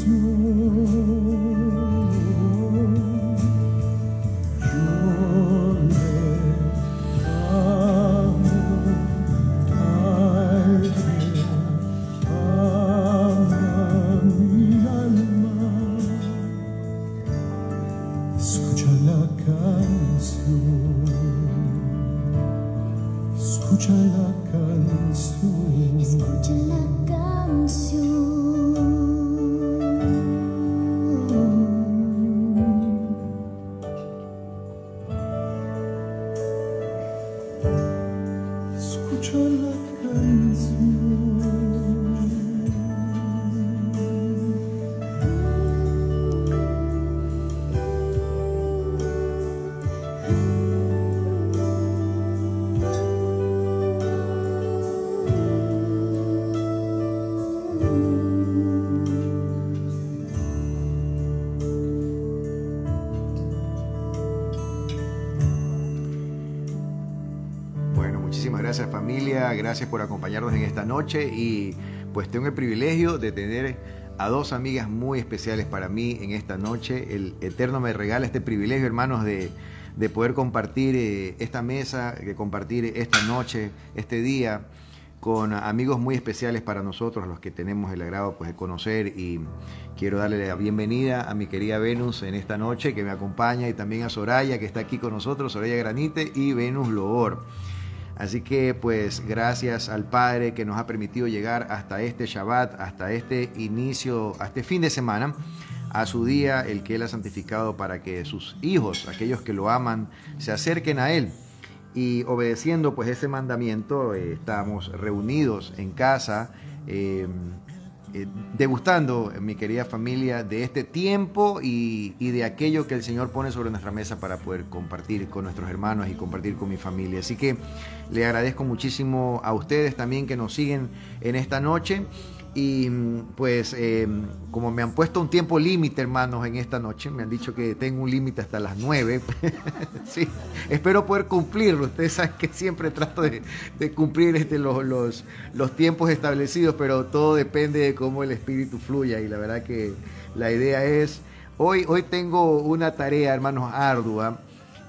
to Muchísimas gracias familia, gracias por acompañarnos en esta noche y pues tengo el privilegio de tener a dos amigas muy especiales para mí en esta noche. El Eterno me regala este privilegio, hermanos, de, poder compartir eh, esta mesa, de compartir esta noche, este día, con amigos muy especiales para nosotros, los que tenemos el agrado pues, de conocer. Y quiero darle la bienvenida a mi querida Venus en esta noche, que me acompaña, y también a Soraya, que está aquí con nosotros, Soraya Granite y Venus Loor. Así que pues gracias al Padre que nos ha permitido llegar hasta este Shabbat, hasta este inicio, hasta este fin de semana, a su día, el que Él ha santificado para que sus hijos, aquellos que lo aman, se acerquen a Él. Y obedeciendo pues ese mandamiento, eh, estamos reunidos en casa. Eh, eh, degustando, eh, mi querida familia, de este tiempo y, y, de aquello que el Señor pone sobre nuestra mesa para poder compartir con nuestros hermanos y compartir con mi familia. Así que le agradezco muchísimo a ustedes también que nos siguen en esta noche. Y mm, pues em, como me han puesto un tiempo límite, hermanos, en esta noche, me han dicho que tengo un límite hasta las 9. espero poder cumplirlo. Ustedes saben que siempre trato de, cumplir este, los, los, tiempos establecidos, pero todo depende de cómo el espíritu fluya. Y la verdad que la idea es, hoy, hoy tengo una tarea, hermanos, ardua.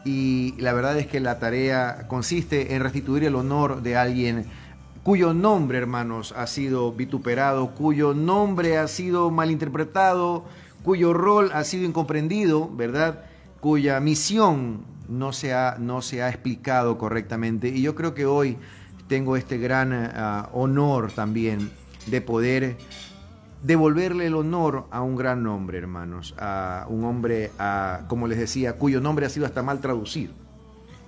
Y la verdad es que la tarea consiste en restituir el honor de alguien cuyo nombre, hermanos, ha sido vituperado, cuyo nombre ha sido malinterpretado, cuyo rol ha sido incomprendido, ¿verdad? Cuya misión no se ha, no se ha explicado correctamente. Y yo creo que hoy tengo este gran ah, honor también de poder devolverle el honor a un gran nombre, hermanos, a un hombre, como les decía, cuyo nombre ha sido hasta mal traducido.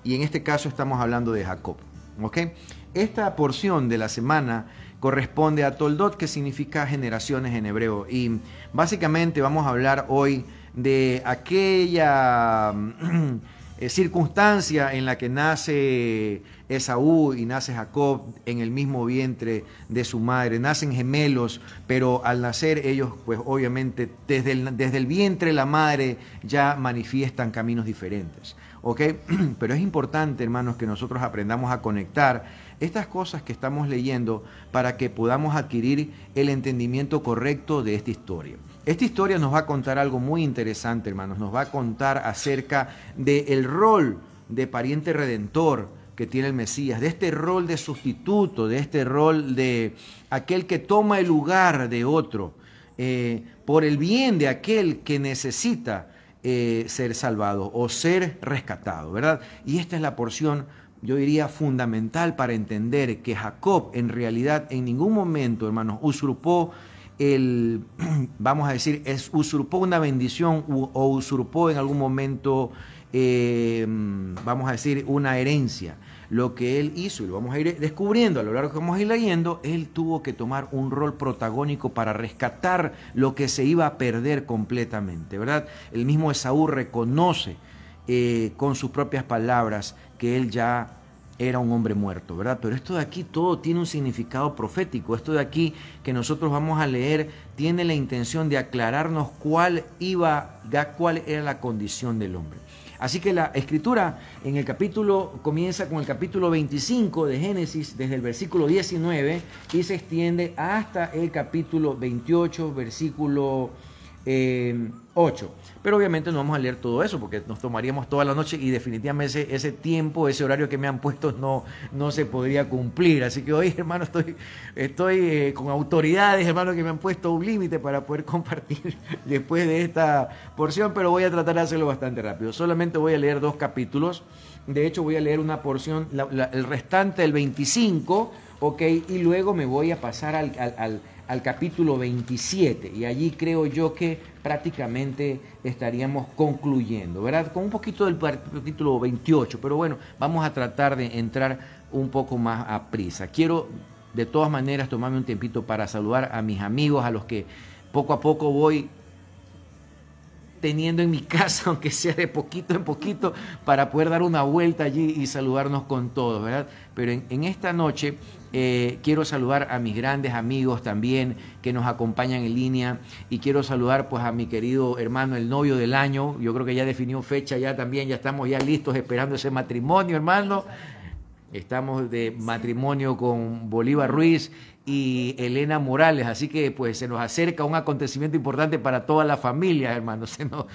Y en este caso estamos hablando de Jacob. ¿ok?, esta porción de la semana corresponde a Toldot, que significa generaciones en hebreo. Y básicamente vamos a hablar hoy de aquella mm, eh, circunstancia en la que nace Esaú y nace Jacob en el mismo vientre de su madre. Nacen gemelos, pero al nacer ellos, pues obviamente desde el, desde el vientre la madre ya manifiestan caminos diferentes. ¿Ok? Pero es importante, hermanos, que nosotros aprendamos a conectar estas cosas que estamos leyendo para que podamos adquirir el entendimiento correcto de esta historia. Esta historia nos va a contar algo muy interesante, hermanos. Nos va a contar acerca del el rol de pariente redentor que tiene el Mesías, de este rol de sustituto, de este rol de aquel que toma el lugar de otro, eh, por el bien de aquel que necesita eh, ser salvado o ser rescatado, ¿verdad? Y esta es la porción yo diría, fundamental para entender que Jacob en realidad en ningún momento, hermanos, usurpó el, vamos a decir, usurpó una bendición o usurpó en algún momento, eh, vamos a decir, una herencia. Lo que él hizo, y lo vamos a ir descubriendo a lo largo que vamos a ir leyendo, él tuvo que tomar un rol protagónico para rescatar lo que se iba a perder completamente, ¿verdad? El mismo Esaú reconoce eh, con sus propias palabras que él ya era un hombre muerto, ¿verdad? Pero esto de aquí todo tiene un significado profético. Esto de aquí que nosotros vamos a leer tiene la intención de aclararnos cuál iba, cuál era la condición del hombre. Así que la escritura en el capítulo comienza con el capítulo 25 de Génesis, desde el versículo 19 y se extiende hasta el capítulo 28, versículo 8. Eh, pero obviamente no vamos a leer todo eso porque nos tomaríamos toda la noche y definitivamente ese, tiempo, ese horario que me han puesto no, no se podría cumplir. Así que hoy, hermano, estoy, estoy eh, con autoridades, hermano, que me han puesto un límite para poder compartir después de esta porción, pero voy a tratar de hacerlo bastante rápido. Solamente voy a leer dos capítulos. De hecho, voy a leer una porción, el restante del 25, ¿ok? Y luego me voy a pasar al capítulo 27. Y allí creo yo que prácticamente estaríamos concluyendo, ¿verdad? Con un poquito del capítulo 28, pero bueno, vamos a tratar de entrar un poco más a prisa. Quiero de todas maneras tomarme un tiempito para saludar a mis amigos, a los que poco a poco voy teniendo en mi casa, aunque sea de poquito en poquito, para poder dar una vuelta allí y saludarnos con todos, ¿verdad? Pero en, en esta noche eh, quiero saludar a mis grandes amigos también que nos acompañan en línea y quiero saludar pues a mi querido hermano, el novio del año. Yo creo que ya definió fecha, ya también, ya estamos ya listos esperando ese matrimonio, hermano. Estamos de matrimonio con Bolívar Ruiz y Elena Morales. Así que pues se nos acerca un acontecimiento importante para toda la familia, hermano. Se nos,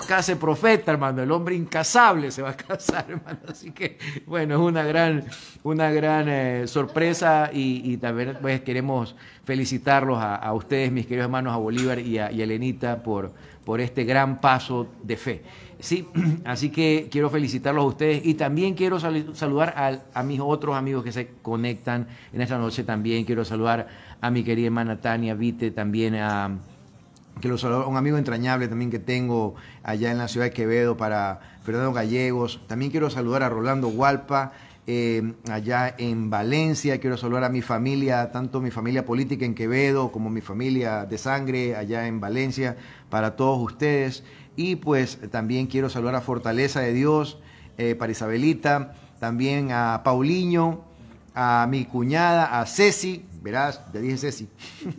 case casa profeta, hermano. El hombre incasable se va a casar, hermano. Así que bueno, es una gran, eh, sorpresa y, también pues queremos felicitarlos a, ustedes, mis queridos hermanos, a Bolívar y a, Elenita por este gran paso de fe. Sí, así que quiero felicitarlos a ustedes y también quiero saludar a, mis otros amigos que se conectan en esta noche también. Quiero saludar a mi querida hermana Tania Vite, también a que un amigo entrañable también que tengo allá en la ciudad de Quevedo para Fernando Gallegos. También quiero saludar a Rolando Hualpa, eh, allá en Valencia. Quiero saludar a mi familia, tanto mi familia política en Quevedo como mi familia de sangre allá en Valencia, para todos ustedes. Y pues también quiero saludar a Fortaleza de Dios, eh, para Isabelita, también a Pauliño, a mi cuñada, a Ceci, verás, ya dije Ceci,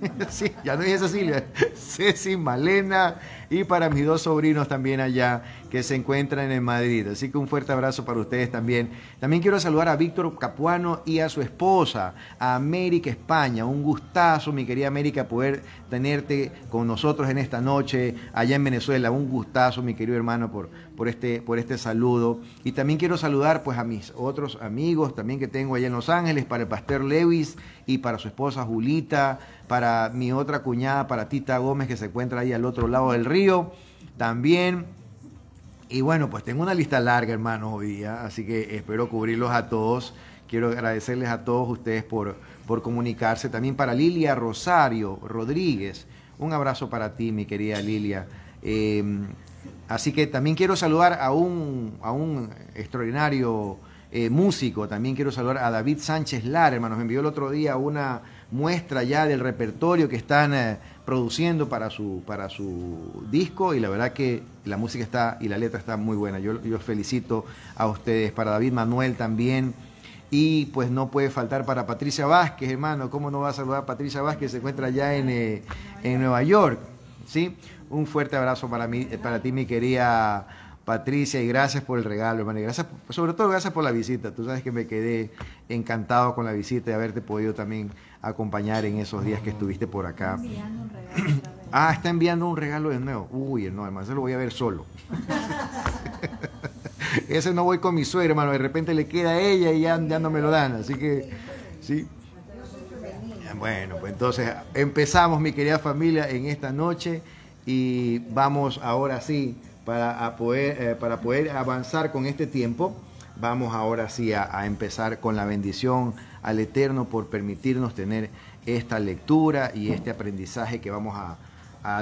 ya no dije Cecilia, Ceci, Malena, y para mis dos sobrinos también allá que se encuentran en Madrid. Así que un fuerte abrazo para ustedes también. También quiero saludar a Víctor Capuano y a su esposa, a América España. Un gustazo, mi querida América, poder tenerte con nosotros en esta noche allá en Venezuela. Un gustazo, mi querido hermano, por, por, este, por este saludo. Y también quiero saludar pues a mis otros amigos también que tengo allá en Los Ángeles, para el pastor Lewis y para su esposa Julita, para mi otra cuñada, para Tita Gómez, que se encuentra ahí al otro lado del río. También y bueno, pues tengo una lista larga, hermanos, hoy día, así que espero cubrirlos a todos. Quiero agradecerles a todos ustedes por, por comunicarse. También para Lilia Rosario Rodríguez, un abrazo para ti, mi querida Lilia. Eh, así que también quiero saludar a un, a un extraordinario eh, músico, también quiero saludar a David Sánchez Lara, hermanos. Me envió el otro día una muestra ya del repertorio que están eh, produciendo para su, para su disco y la verdad que la música está y la letra está muy buena. Yo, yo felicito a ustedes, para David Manuel también. Y pues no puede faltar para Patricia Vázquez, hermano. ¿Cómo no va a saludar Patricia Vázquez? Se encuentra ya eh, en, Nueva York. ¿sí? Un fuerte abrazo para, mí, eh, para ti, mi querida Patricia, y gracias por el regalo, hermano. Y gracias, sobre todo, gracias por la visita. Tú sabes que me quedé encantado con la visita y haberte podido también acompañar en esos días que estuviste por acá. ah, está enviando un regalo de nuevo. Uy, no, hermano, se lo voy a ver solo. Ese no voy con mi suegra, hermano. De repente le queda a ella y ya, no me lo dan. Así que, sí. Bueno, pues entonces empezamos, mi querida familia, en esta noche y vamos ahora sí para, poder, eh, para poder avanzar con este tiempo. Vamos ahora sí a empezar con la bendición al Eterno por permitirnos tener esta lectura y este aprendizaje que vamos a,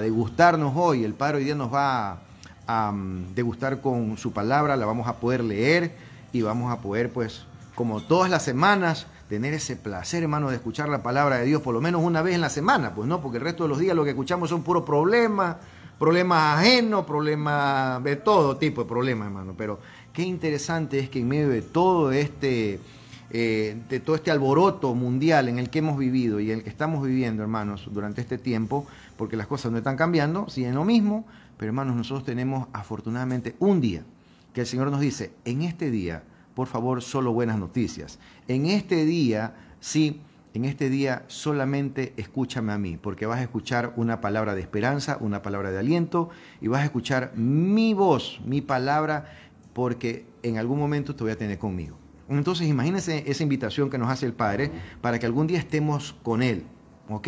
degustarnos hoy. El Padre hoy día nos va a, mm, degustar con su palabra, la vamos a poder leer y vamos a poder, pues, como todas las semanas, tener ese placer, hermano, de escuchar la palabra de Dios por lo menos una vez en la semana, pues no, porque el resto de los días lo que escuchamos son puros problemas, problemas ajenos, problemas de todo tipo de problemas, hermano. Pero qué interesante es que en medio de todo este eh, de todo este alboroto mundial en el que hemos vivido y en el que estamos viviendo, hermanos, durante este tiempo, porque las cosas no están cambiando, siguen lo mismo, pero hermanos, nosotros tenemos afortunadamente un día que el Señor nos dice, en este día, por favor, solo buenas noticias. En este día, sí, en este día solamente escúchame a mí, porque vas a escuchar una palabra de esperanza, una palabra de aliento, y vas a escuchar mi voz, mi palabra, porque en algún momento te voy a tener conmigo. Entonces imagínense esa invitación que nos hace el Padre para que algún día estemos con Él. ¿Ok?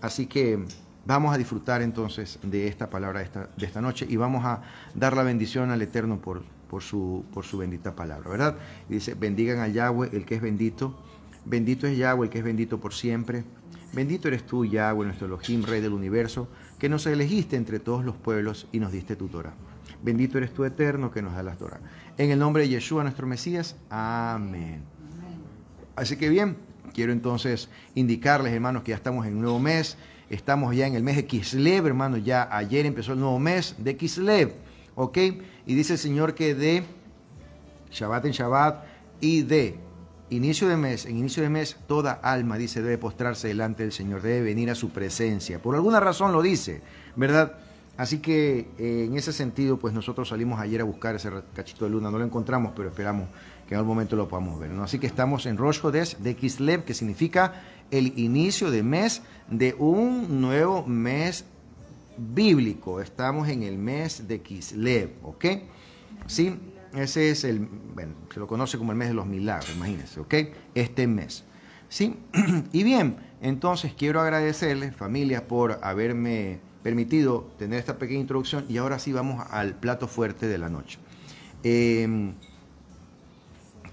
Así que vamos a disfrutar entonces de esta palabra de esta, noche y vamos a dar la bendición al Eterno por, por, su, bendita palabra, ¿verdad? dice, bendigan al Yahweh, el que es bendito. Bendito es Yahweh, el que es bendito por siempre. Bendito eres tú, Yahweh, nuestro Elohim, Rey del universo, que nos elegiste entre todos los pueblos y nos diste tu Torah. Bendito eres tú, Eterno, que nos da las Torah. En el nombre de Yeshua, nuestro Mesías. Amén. Así que bien, quiero entonces indicarles, hermanos, que ya estamos en un nuevo mes. Estamos ya en el mes de Kislev, hermanos. Ya ayer empezó el nuevo mes de Kislev. ¿Ok? Y dice el Señor que de Shabbat en Shabbat y de inicio de mes, en inicio de mes, toda alma, dice, debe postrarse delante del Señor, debe venir a su presencia. Por alguna razón lo dice, ¿verdad? Así que eh, en ese sentido, pues nosotros salimos ayer a buscar ese cachito de luna, no lo encontramos, pero esperamos que en algún momento lo podamos ver. Así que estamos en Rosh de Kislev, que significa el inicio de mes de un nuevo mes bíblico. Estamos en el mes de Kislev, ¿ok? Sí, ese es el, bueno, se lo conoce como el mes de los milagros, imagínense, ¿ok? Este mes. Sí, y bien, entonces quiero agradecerles, familia, por haberme permitido tener esta pequeña introducción y ahora sí vamos al plato fuerte de la noche. Em,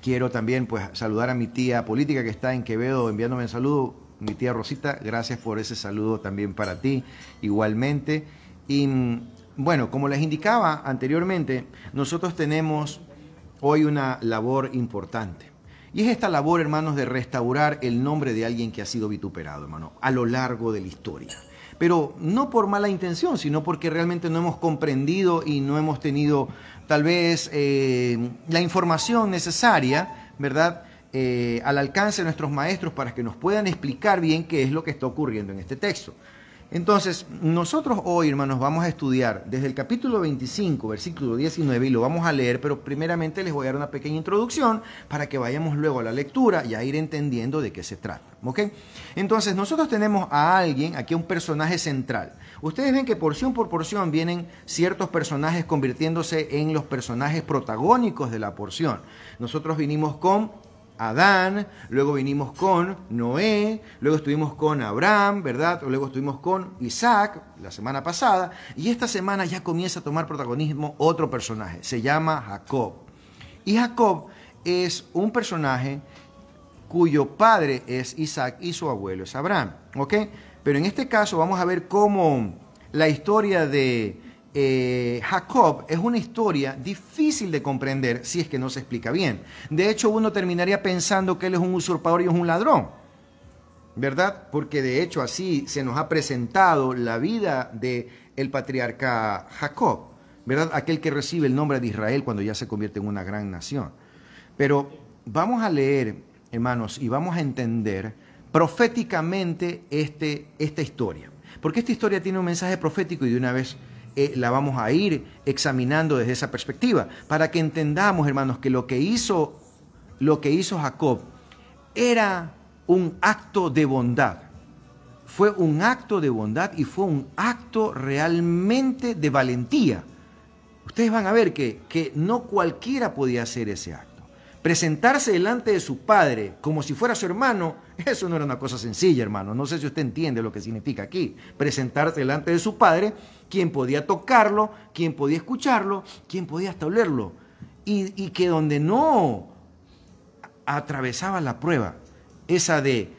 quiero también pues saludar a mi tía política que está en Quevedo enviándome un saludo. Mi tía Rosita, gracias por ese saludo también para ti igualmente. Y mm, bueno, como les indicaba anteriormente, nosotros tenemos hoy una labor importante. Y es esta labor, hermanos, de restaurar el nombre de alguien que ha sido vituperado, hermano, a lo largo de la historia pero no por mala intención, sino porque realmente no hemos comprendido y no hemos tenido tal vez eh, la información necesaria, ¿verdad? Eh, al alcance de nuestros maestros para que nos puedan explicar bien qué es lo que está ocurriendo en este texto. Entonces, nosotros hoy, hermanos, vamos a estudiar desde el capítulo 25, versículo 19, y lo vamos a leer, pero primeramente les voy a dar una pequeña introducción para que vayamos luego a la lectura y a ir entendiendo de qué se trata. ¿Ok? Entonces, nosotros tenemos a alguien, aquí un personaje central. Ustedes ven que porción por porción vienen ciertos personajes convirtiéndose en los personajes protagónicos de la porción. Nosotros vinimos con Adán, luego vinimos con Noé, luego estuvimos con Abraham, ¿verdad? Luego estuvimos con Isaac la semana pasada, y esta semana ya comienza a tomar protagonismo otro personaje, se llama Jacob. Y Jacob es un personaje cuyo padre es Isaac y su abuelo es Abraham, ¿ok? Pero en este caso vamos a ver cómo la historia de eh, Jacob es una historia difícil de comprender si es que no se explica bien. De hecho, uno terminaría pensando que él es un usurpador y es un ladrón, ¿verdad? Porque de hecho así se nos ha presentado la vida de el patriarca Jacob, ¿verdad? Aquel que recibe el nombre de Israel cuando ya se convierte en una gran nación. Pero vamos a leer, hermanos, y vamos a entender proféticamente este, esta historia. Porque esta historia tiene un mensaje profético y de una vez eh, la vamos a ir examinando desde esa perspectiva, para que entendamos, hermanos, que lo que hizo, lo que hizo Jacob era un acto de bondad. Fue un acto de bondad y fue un acto realmente de valentía. Ustedes van a ver que no cualquiera podía hacer ese acto presentarse delante de su padre como si fuera su hermano, eso no era una cosa sencilla, hermano. No sé si usted entiende lo que significa aquí. Presentarse delante de su padre, quien podía tocarlo, quien podía escucharlo, quien podía hasta olerlo. Y, que donde no atravesaba la prueba, esa de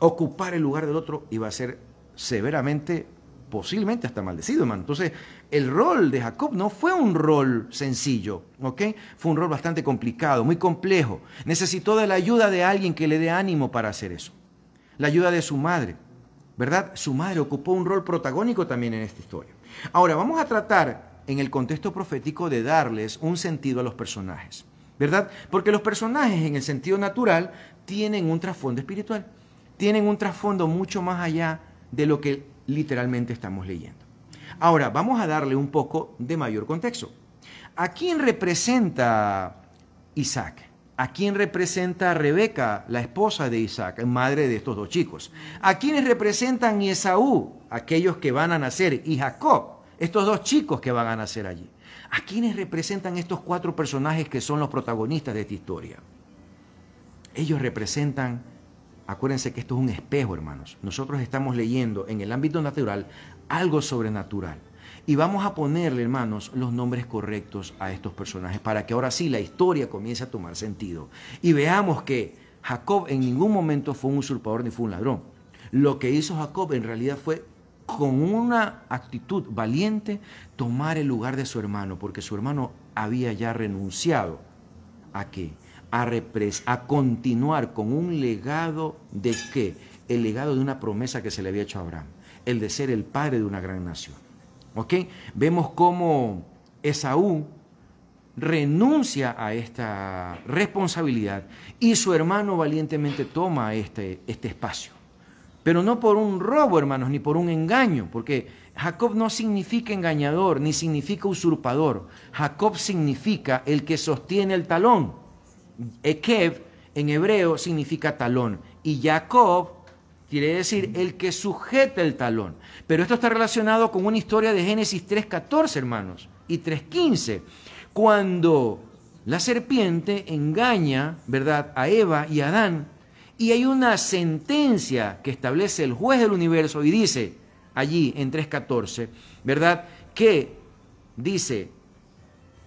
ocupar el lugar del otro, iba a ser severamente, posiblemente hasta maldecido, hermano. Entonces, el rol de Jacob no fue un rol sencillo, ¿ok? Fue un rol bastante complicado, muy complejo. Necesitó de la ayuda de alguien que le dé ánimo para hacer eso. La ayuda de su madre, ¿verdad? Su madre ocupó un rol protagónico también en esta historia. Ahora, vamos a tratar en el contexto profético de darles un sentido a los personajes, ¿verdad? Porque los personajes en el sentido natural tienen un trasfondo espiritual, tienen un trasfondo mucho más allá de lo que literalmente estamos leyendo. Ahora, vamos a darle un poco de mayor contexto. ¿A quién representa Isaac? ¿A quién representa Rebeca, la esposa de Isaac, madre de estos dos chicos? ¿A quiénes representan Esaú, aquellos que van a nacer, y Jacob, estos dos chicos que van a nacer allí? ¿A quiénes representan estos cuatro personajes que son los protagonistas de esta historia? Ellos representan, acuérdense que esto es un espejo, hermanos. Nosotros estamos leyendo en el ámbito natural algo sobrenatural. Y vamos a ponerle, hermanos, los nombres correctos a estos personajes para que ahora sí la historia comience a tomar sentido. Y veamos que Jacob en ningún momento fue un usurpador ni fue un ladrón. Lo que hizo Jacob en realidad fue con una actitud valiente tomar el lugar de su hermano, porque su hermano había ya renunciado a qué? A, a continuar con un legado de qué? El legado de una promesa que se le había hecho a Abraham el de ser el padre de una gran nación. ¿Ok? Vemos cómo Esaú renuncia a esta responsabilidad y su hermano valientemente toma este, este espacio. Pero no por un robo, hermanos, ni por un engaño, porque Jacob no significa engañador, ni significa usurpador. Jacob significa el que sostiene el talón. Ekev en hebreo significa talón. Y Jacob Quiere decir, el que sujeta el talón. Pero esto está relacionado con una historia de Génesis 3.14, hermanos, y 3.15, cuando la serpiente engaña, ¿verdad?, a Eva y a Adán, y hay una sentencia que establece el juez del universo y dice, allí en 3.14, ¿verdad?, que dice,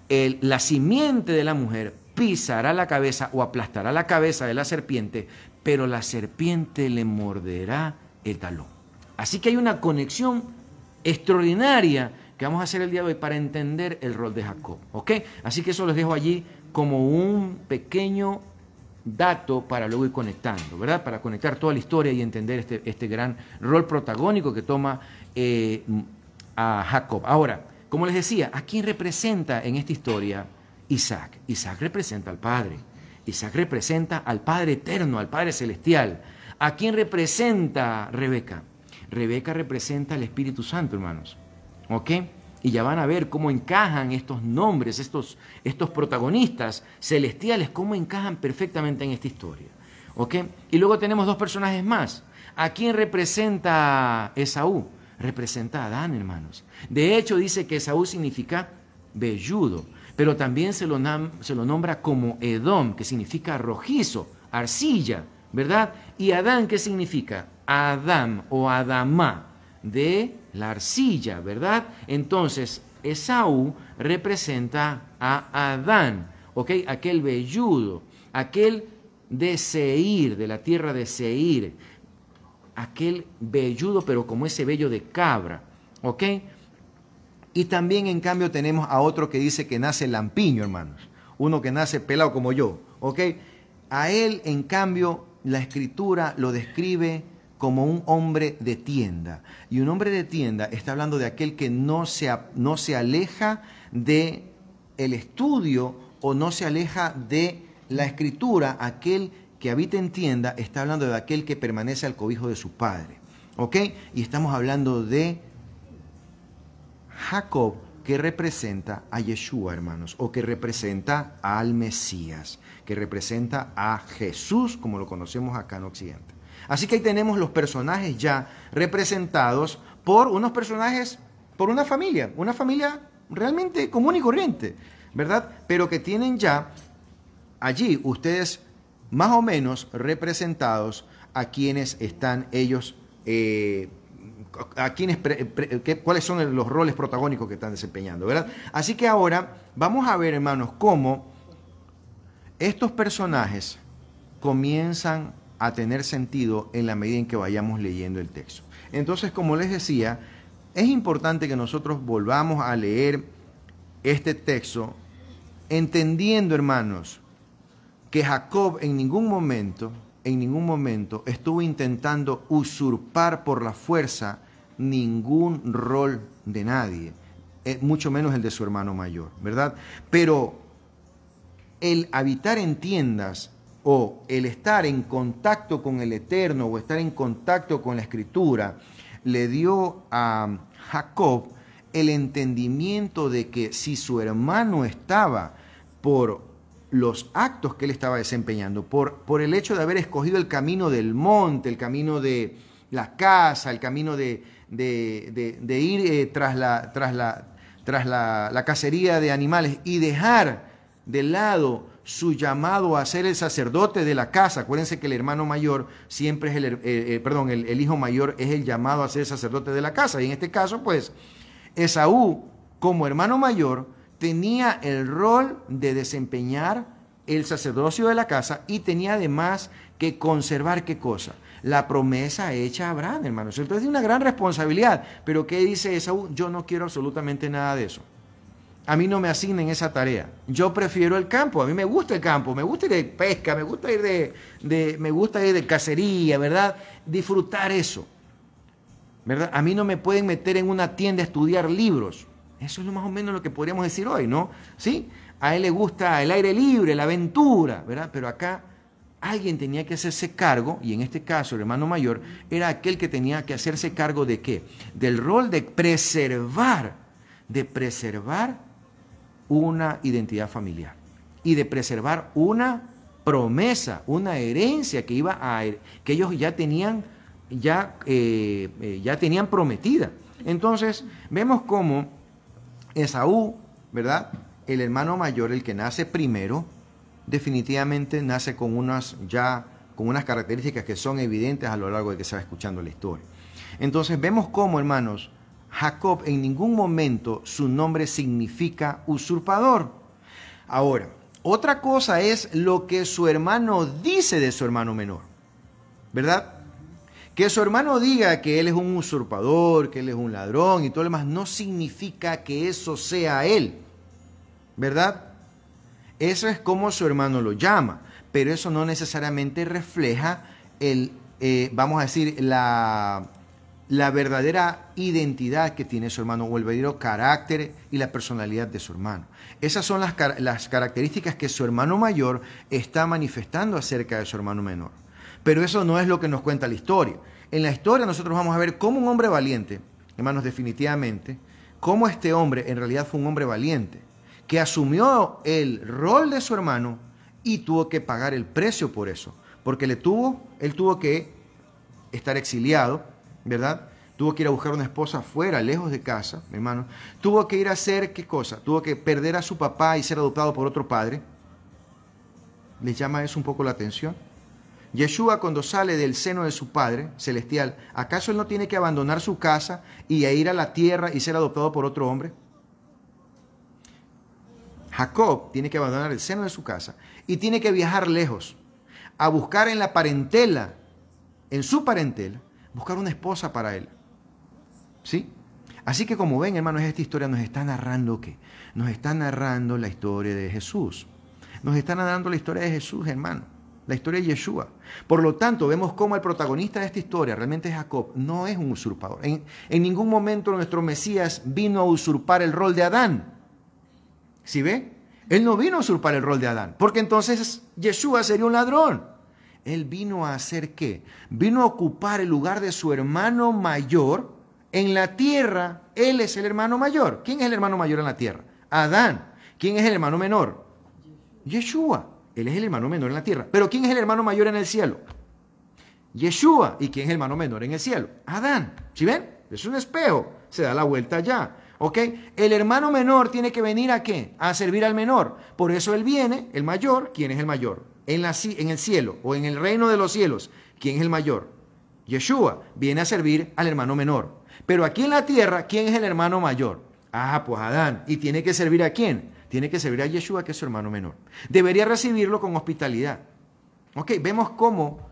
el, la simiente de la mujer pisará la cabeza o aplastará la cabeza de la serpiente, pero la serpiente le morderá el talón. Así que hay una conexión extraordinaria que vamos a hacer el día de hoy para entender el rol de Jacob. ¿Ok? Así que eso les dejo allí como un pequeño dato para luego ir conectando, ¿verdad? Para conectar toda la historia y entender este, este gran rol protagónico que toma eh, a Jacob. Ahora, como les decía, ¿a quién representa en esta historia Isaac? Isaac representa al padre. Isaac representa al Padre Eterno, al Padre Celestial. ¿A quién representa Rebeca? Rebeca representa al Espíritu Santo, hermanos. ¿Ok? Y ya van a ver cómo encajan estos nombres, estos, estos protagonistas celestiales, cómo encajan perfectamente en esta historia. ¿Ok? Y luego tenemos dos personajes más. ¿A quién representa Esaú? Representa a Adán, hermanos. De hecho, dice que Esaú significa velludo. Pero también se lo, nombra como Edom, que significa rojizo, arcilla, ¿verdad? Y Adán, ¿qué significa? Adán o Adama, de la arcilla, ¿verdad? Entonces, Esaú representa a Adán, ¿ok? Aquel velludo, aquel de Seir, de la tierra de Seir, aquel velludo, pero como ese vello de cabra, ¿ok? Y también, en cambio, tenemos a otro que dice que nace lampiño, hermanos. Uno que nace pelado como yo, ¿ok? A él, en cambio, la escritura lo describe como un hombre de tienda. Y un hombre de tienda está hablando de aquel que no se, no se aleja de el estudio o no se aleja de la escritura. Aquel que habita en tienda está hablando de aquel que permanece al cobijo de su padre. ¿Ok? Y estamos hablando de Jacob que representa a Yeshua, hermanos, o que representa al Mesías, que representa a Jesús como lo conocemos acá en Occidente. Así que ahí tenemos los personajes ya representados por unos personajes, por una familia, una familia realmente común y corriente, ¿verdad? Pero que tienen ya allí ustedes más o menos representados a quienes están ellos eh, cuáles son los roles protagónicos que están desempeñando, ¿verdad? Así que ahora vamos a ver, hermanos, cómo estos personajes comienzan a tener sentido en la medida en que vayamos leyendo el texto. Entonces, como les decía, es importante que nosotros volvamos a leer este texto entendiendo, hermanos, que Jacob en ningún momento, en ningún momento estuvo intentando usurpar por la fuerza ningún rol de nadie, eh, mucho menos el de su hermano mayor, ¿verdad? Pero el habitar en tiendas o el estar en contacto con el Eterno o estar en contacto con la Escritura le dio a Jacob el entendimiento de que si su hermano estaba por los actos que él estaba desempeñando, por, por el hecho de haber escogido el camino del monte, el camino de la casa, el camino de, de, ir eh, tras, la, tras, la, tras la, cacería de animales y dejar de lado su llamado a ser el sacerdote de la casa. Acuérdense que el hermano mayor siempre es el, eh, eh, perdón, el, el, hijo mayor es el llamado a ser sacerdote de la casa. Y en este caso, pues, Esaú, como hermano mayor, tenía el rol de desempeñar el sacerdocio de la casa y tenía además que conservar qué cosa? la promesa hecha a Abraham, hermano. Entonces es una gran responsabilidad. Pero ¿qué dice Esaú? Yo no quiero absolutamente nada de eso. A mí no me asignen esa tarea. Yo prefiero el campo. A mí me gusta el campo. Me gusta ir de pesca. Me gusta ir de, me gusta ir de cacería, ¿verdad? Disfrutar eso. ¿Verdad? A mí no me pueden meter en una tienda a estudiar libros. Eso es lo más o menos lo que podríamos decir hoy, ¿no? Sí. A él le gusta el aire libre, la aventura, ¿verdad? Pero acá alguien tenía que hacerse cargo, y en este caso el hermano mayor era aquel que tenía que hacerse cargo de qué? Del rol de preservar, de preservar una identidad familiar y de preservar una promesa, una herencia que iba a que ellos ya tenían ya, eh, eh, ya tenían prometida. Entonces vemos cómo Esaú, ¿verdad? El hermano mayor, el que nace primero, definitivamente nace con unas ya con unas características que son evidentes a lo largo de que se va escuchando la historia. Entonces vemos cómo, hermanos, Jacob en ningún momento su nombre significa usurpador. Ahora, otra cosa es lo que su hermano dice de su hermano menor, ¿verdad? Que su hermano diga que él es un usurpador, que él es un ladrón y todo lo demás, no significa que eso sea él, ¿verdad? Eso es como su hermano lo llama, pero eso no necesariamente refleja el, eh, vamos a decir, la, verdadera identidad que tiene su hermano o el verdadero carácter y la personalidad de su hermano. Esas son las, las, características que su hermano mayor está manifestando acerca de su hermano menor. Pero eso no es lo que nos cuenta la historia. En la historia nosotros vamos a ver cómo un hombre valiente, hermanos definitivamente, cómo este hombre en realidad fue un hombre valiente que asumió el rol de su hermano y tuvo que pagar el precio por eso, porque le tuvo, él tuvo que estar exiliado, ¿verdad? Tuvo que ir a buscar una esposa fuera, lejos de casa, mi hermano. Tuvo que ir a hacer qué cosa? Tuvo que perder a su papá y ser adoptado por otro padre. ¿Les llama eso un poco la atención? Yeshua cuando sale del seno de su Padre celestial, ¿acaso él no tiene que abandonar su casa y e ir a la tierra y ser adoptado por otro hombre? Jacob tiene que abandonar el seno de su casa y tiene que viajar lejos a buscar en la parentela, en su parentela, buscar una esposa para él. ¿Sí? Así que como ven, hermanos, esta historia nos está narrando qué? Nos está narrando la historia de Jesús. Nos está narrando la historia de Jesús, hermano. La historia de Yeshua. Por lo tanto, vemos cómo el protagonista de esta historia, realmente Jacob, no es un usurpador. en ningún momento nuestro Mesías vino a usurpar el rol de Adán. ¿Sí ve? Él no vino a usurpar el rol de Adán, porque entonces Yeshua sería un ladrón. Él vino a hacer qué? Vino a ocupar el lugar de su hermano mayor en la tierra. Él es el hermano mayor. ¿Quién es el hermano mayor en la tierra? Adán. ¿Quién es el hermano menor? Yeshua. Él es el hermano menor en la tierra. Pero ¿quién es el hermano mayor en el cielo? Yeshua. ¿Y quién es el hermano menor en el cielo? Adán. ¿Sí ven? Es un espejo. Se da la vuelta allá. ¿Ok? El hermano menor tiene que venir a qué? A servir al menor. Por eso él viene, el mayor. ¿Quién es el mayor? En, la, en el cielo o en el reino de los cielos. ¿Quién es el mayor? Yeshua viene a servir al hermano menor. Pero aquí en la tierra, ¿quién es el hermano mayor? Ah, pues Adán. ¿Y tiene que servir a quién? Tiene que servir a Yeshua, que es su hermano menor. Debería recibirlo con hospitalidad. ¿Ok? Vemos cómo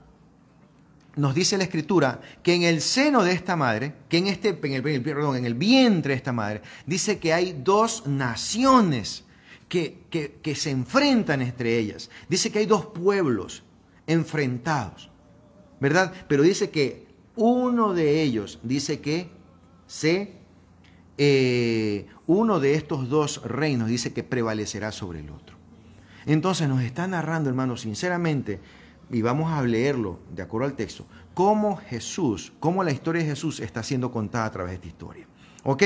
nos dice la escritura que en el seno de esta madre, que en este, en el, en el vientre de esta madre, dice que hay dos naciones que, que, se enfrentan entre ellas. Dice que hay dos pueblos enfrentados, ¿verdad? Pero dice que uno de ellos dice que se, eh, uno de estos dos reinos dice que prevalecerá sobre el otro. Entonces nos está narrando, hermanos, sinceramente, y vamos a leerlo de acuerdo al texto, cómo Jesús, cómo la historia de Jesús está siendo contada a través de esta historia. ¿Ok?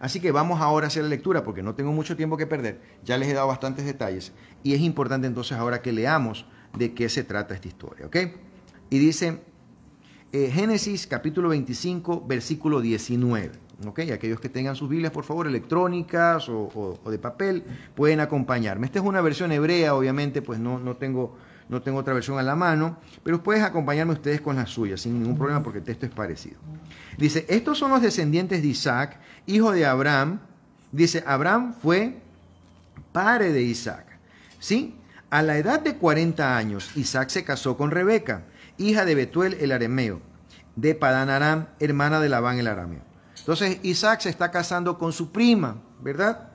Así que vamos ahora a hacer la lectura porque no tengo mucho tiempo que perder, ya les he dado bastantes detalles y es importante entonces ahora que leamos de qué se trata esta historia. ¿Ok? Y dice eh, Génesis capítulo 25, versículo 19. ¿Ok? Aquellos que tengan sus Biblias, por favor, electrónicas o, de papel, pueden acompañarme. Esta es una versión hebrea, obviamente, pues no, no tengo no tengo otra versión a la mano, pero puedes acompañarme ustedes con la suya sin ningún problema porque el texto es parecido. Dice, estos son los descendientes de Isaac, hijo de Abraham. Dice, Abraham fue padre de Isaac. ¿Sí? A la edad de 40 años, Isaac se casó con Rebeca, hija de Betuel el Aremeo, de Padán Aram, hermana de Labán el arameo. Entonces, Isaac se está casando con su prima, ¿verdad?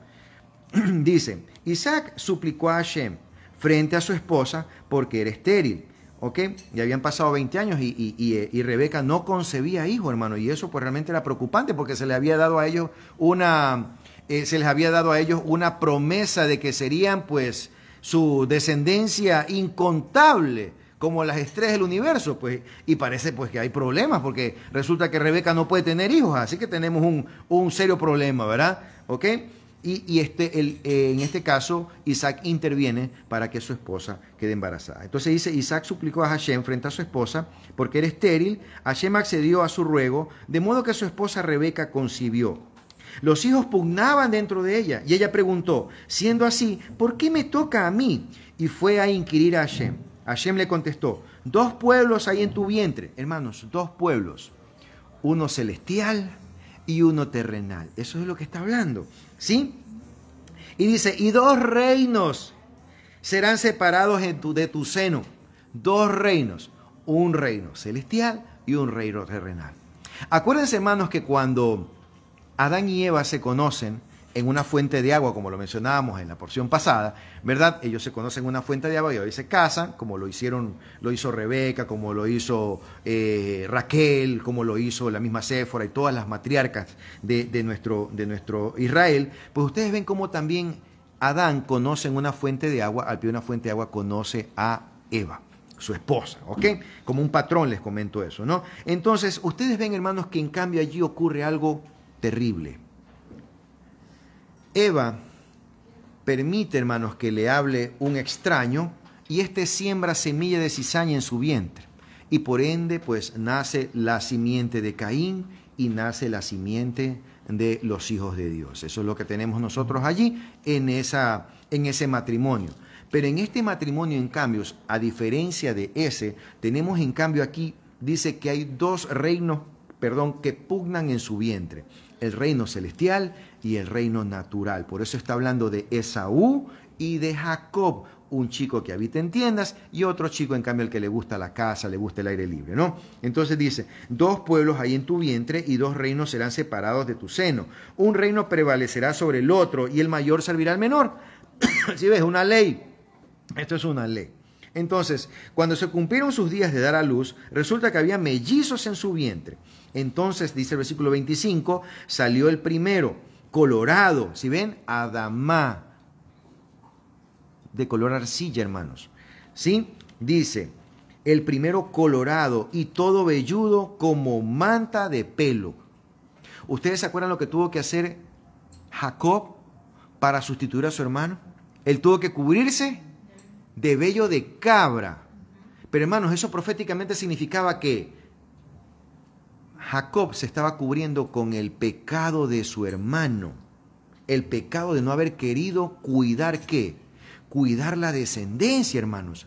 Dice, Isaac suplicó a Hashem, frente a su esposa porque era estéril. ¿Ok? Ya habían pasado 20 años eh, y, Rebeca no concebía hijo, hermano. Y eso pues realmente era preocupante porque se le había dado a ellos una, eh, se les había dado a ellos una promesa de que serían pues su descendencia incontable como las estrellas del universo, pues, y parece pues que hay problemas, porque resulta que Rebeca no puede tener hijos, así que tenemos un, un serio problema, ¿verdad? ¿Ok? y, este, eh, en este caso Isaac interviene para que su esposa quede embarazada. Entonces dice, Isaac suplicó a Hashem frente a su esposa porque era estéril, Hashem accedió a su ruego, de modo que su esposa Rebeca concibió. Los hijos pugnaban dentro de ella y ella preguntó, siendo así, ¿por qué me toca a mí? Y fue a inquirir a Hashem. Hashem le contestó, dos pueblos hay en tu vientre, hermanos, dos pueblos, uno celestial y uno terrenal. Eso es lo que está hablando. ¿Sí? Y dice, y dos reinos serán separados de tu seno. Dos reinos, un reino celestial y un reino terrenal. Acuérdense, hermanos, que cuando Adán y Eva se conocen, en una fuente de agua, como lo mencionábamos en la porción pasada, ¿verdad? Ellos se conocen en una fuente de agua y hoy se casan, como lo hicieron, lo hizo Rebeca, como lo hizo eh, Raquel, como lo hizo la misma Séfora y todas las matriarcas de, nuestro, de nuestro Israel, pues ustedes ven cómo también Adán conoce en una fuente de agua, al pie de una fuente de agua conoce a Eva su esposa, ¿ok? Como un patrón les comento eso, ¿no? Entonces, ustedes ven, hermanos, que en cambio allí ocurre algo terrible Eva permite, hermanos, que le hable un extraño y éste siembra semilla de cizaña en su vientre. Y por ende, pues nace la simiente de Caín y nace la simiente de los hijos de Dios. Eso es lo que tenemos nosotros allí en, esa, en ese matrimonio. Pero en este matrimonio, en cambio, a diferencia de ese, tenemos en cambio aquí, dice que hay dos reinos, perdón, que pugnan en su vientre el reino celestial y el reino natural. Por eso está hablando de Esaú y de Jacob, un chico que habita en tiendas y otro chico, en cambio, el que le gusta la casa, le gusta el aire libre, ¿no? Entonces dice, dos pueblos hay en tu vientre y dos reinos serán separados de tu seno. Un reino prevalecerá sobre el otro y el mayor servirá al menor. Si ves, una ley. Esto es una ley. Entonces, cuando se cumplieron sus días de dar a luz, resulta que había mellizos en su vientre. Entonces, dice el versículo 25, salió el primero, colorado, si ven, Adamá, de color arcilla, hermanos. ¿Sí? Dice, el primero colorado y todo velludo como manta de pelo. ¿Ustedes se acuerdan lo que tuvo que hacer Jacob para sustituir a su hermano? Él tuvo que cubrirse de bello de cabra. Pero hermanos, eso proféticamente significaba que Jacob se estaba cubriendo con el pecado de su hermano, el pecado de no haber querido cuidar qué, cuidar la descendencia, hermanos.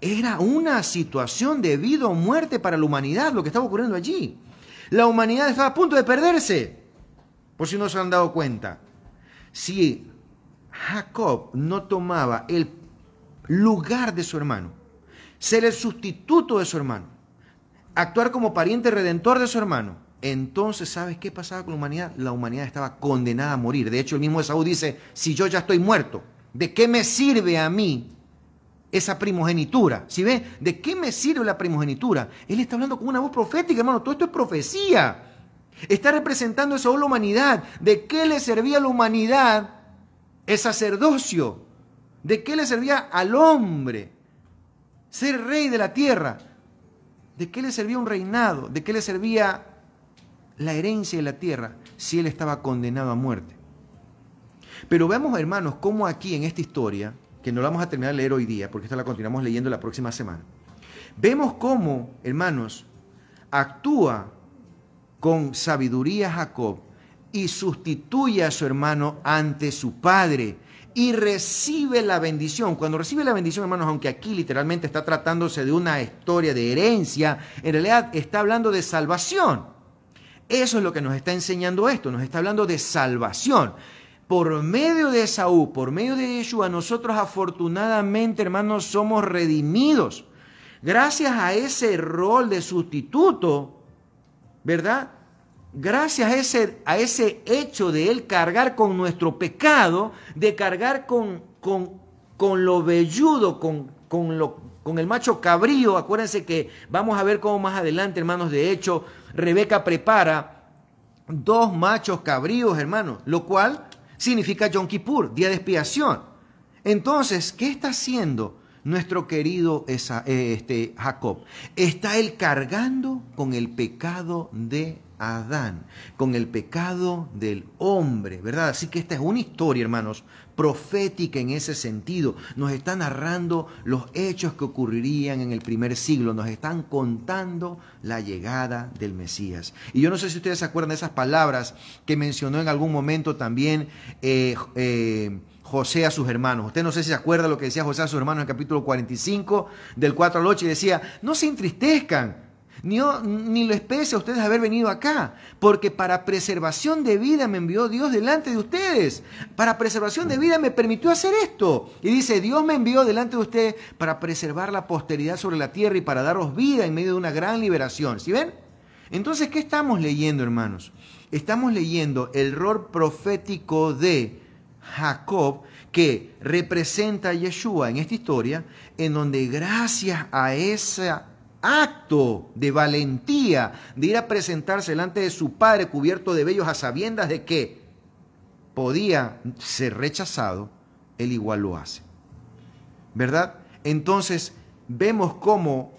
Era una situación de vida o muerte para la humanidad lo que estaba ocurriendo allí. La humanidad estaba a punto de perderse, por si no se han dado cuenta. Si Jacob no tomaba el lugar de su hermano, ser el sustituto de su hermano, actuar como pariente redentor de su hermano. Entonces, ¿sabes qué pasaba con la humanidad? La humanidad estaba condenada a morir. De hecho, el mismo Esaú dice, si yo ya estoy muerto, ¿de qué me sirve a mí esa primogenitura. ¿Si ve ¿De qué me sirve la primogenitura? Él está hablando con una voz profética, hermano. Todo esto es profecía. Está representando esa a la humanidad. ¿De qué le servía a la humanidad el sacerdocio? ¿De qué le servía al hombre ser rey de la tierra? ¿De qué le servía un reinado? ¿De qué le servía la herencia de la tierra si él estaba condenado a muerte? Pero vemos, hermanos, cómo aquí en esta historia, que no la vamos a terminar de leer hoy día, porque esta la continuamos leyendo la próxima semana, vemos cómo, hermanos, actúa con sabiduría Jacob y sustituye a su hermano ante su padre y recibe la bendición. Cuando recibe la bendición, hermanos, aunque aquí literalmente está tratándose de una historia de herencia, en realidad está hablando de salvación. Eso es lo que nos está enseñando esto, nos está hablando de salvación. Por medio de Saúl, por medio de Yeshua, nosotros afortunadamente, hermanos, somos redimidos. Gracias a ese rol de sustituto, ¿verdad? gracias a ese, a ese hecho de Él cargar con nuestro pecado, de cargar con, lo velludo, con, el macho cabrío, acuérdense que vamos a ver cómo más adelante, hermanos, de hecho, Rebeca prepara dos machos cabríos, hermanos, lo cual significa Yom Kippur, día de expiación. Entonces, ¿qué está haciendo? nuestro querido eh, este, Jacob. Está él cargando con el pecado de Adán, con el pecado del hombre, ¿verdad? Así que esta es una historia, hermanos, profética en ese sentido. Nos está narrando los hechos que ocurrirían en el primer siglo, nos están contando la llegada del Mesías. Y yo no sé si ustedes se acuerdan de esas palabras que mencionó en algún momento también eh, eh, José a sus hermanos. Usted no sé si se acuerda lo que decía José a sus hermanos en el capítulo 45, del 4 al 8, y decía, no se entristezcan, ni, ni espese a ustedes haber venido acá, porque para preservación de vida me envió Dios delante de ustedes. Para preservación de vida me permitió hacer esto. Y dice, Dios me envió delante de ustedes para preservar la posteridad sobre la tierra y para daros vida en medio de una gran liberación. ¿Sí ven? Entonces, ¿qué estamos leyendo, hermanos? Estamos leyendo el rol profético de Jacob, que representa a Yeshua en esta historia, en donde gracias a ese acto de valentía de ir a presentarse delante de su padre cubierto de vellos a sabiendas de que podía ser rechazado, él igual lo hace. ¿Verdad? Entonces vemos cómo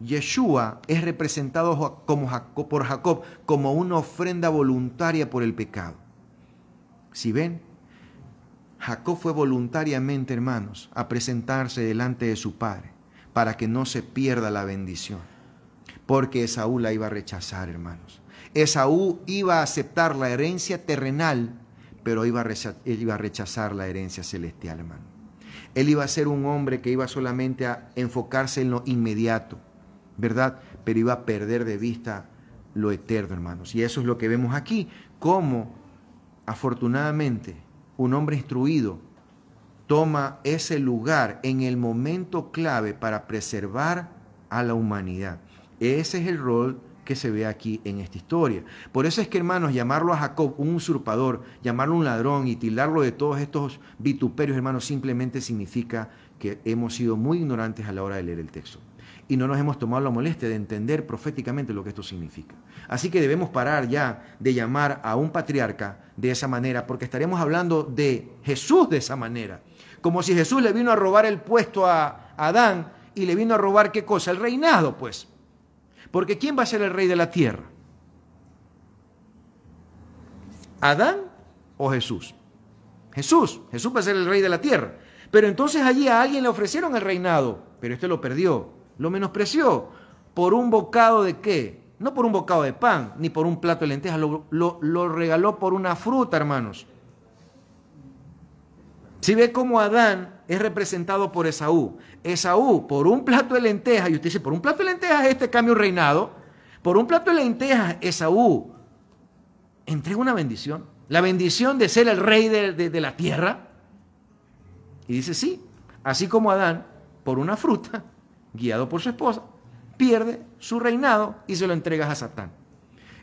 Yeshua es representado como Jacob, por Jacob como una ofrenda voluntaria por el pecado. Si ven, Jacob fue voluntariamente, hermanos, a presentarse delante de su padre para que no se pierda la bendición. Porque Esaú la iba a rechazar, hermanos. Esaú iba a aceptar la herencia terrenal, pero iba a, él iba a rechazar la herencia celestial, hermano. Él iba a ser un hombre que iba solamente a enfocarse en lo inmediato, ¿verdad? Pero iba a perder de vista lo eterno, hermanos. Y eso es lo que vemos aquí, cómo afortunadamente un hombre instruido toma ese lugar en el momento clave para preservar a la humanidad. Ese es el rol que se ve aquí en esta historia. Por eso es que, hermanos, llamarlo a Jacob un usurpador, llamarlo un ladrón y tildarlo de todos estos vituperios, hermanos, simplemente significa que hemos sido muy ignorantes a la hora de leer el texto y no nos hemos tomado la molestia de entender proféticamente lo que esto significa. Así que debemos parar ya de llamar a un patriarca de esa manera, porque estaremos hablando de Jesús de esa manera. Como si Jesús le vino a robar el puesto a Adán y le vino a robar qué cosa? El reinado, pues. Porque ¿quién va a ser el rey de la tierra? ¿Adán o Jesús? Jesús. Jesús va a ser el rey de la tierra. Pero entonces allí a alguien le ofrecieron el reinado, pero este lo perdió. Lo menospreció. ¿Por un bocado de qué? No por un bocado de pan, ni por un plato de lentejas. Lo, regaló por una fruta, hermanos. Si ve cómo Adán es representado por Esaú. Esaú, por un plato de lentejas, y usted dice, por un plato de lentejas este cambio reinado. Por un plato de lentejas, Esaú entrega una bendición. La bendición de ser el rey de la tierra. Y dice, sí, así como Adán, por una fruta, guiado por su esposa, pierde su reinado y se lo entrega a Satán.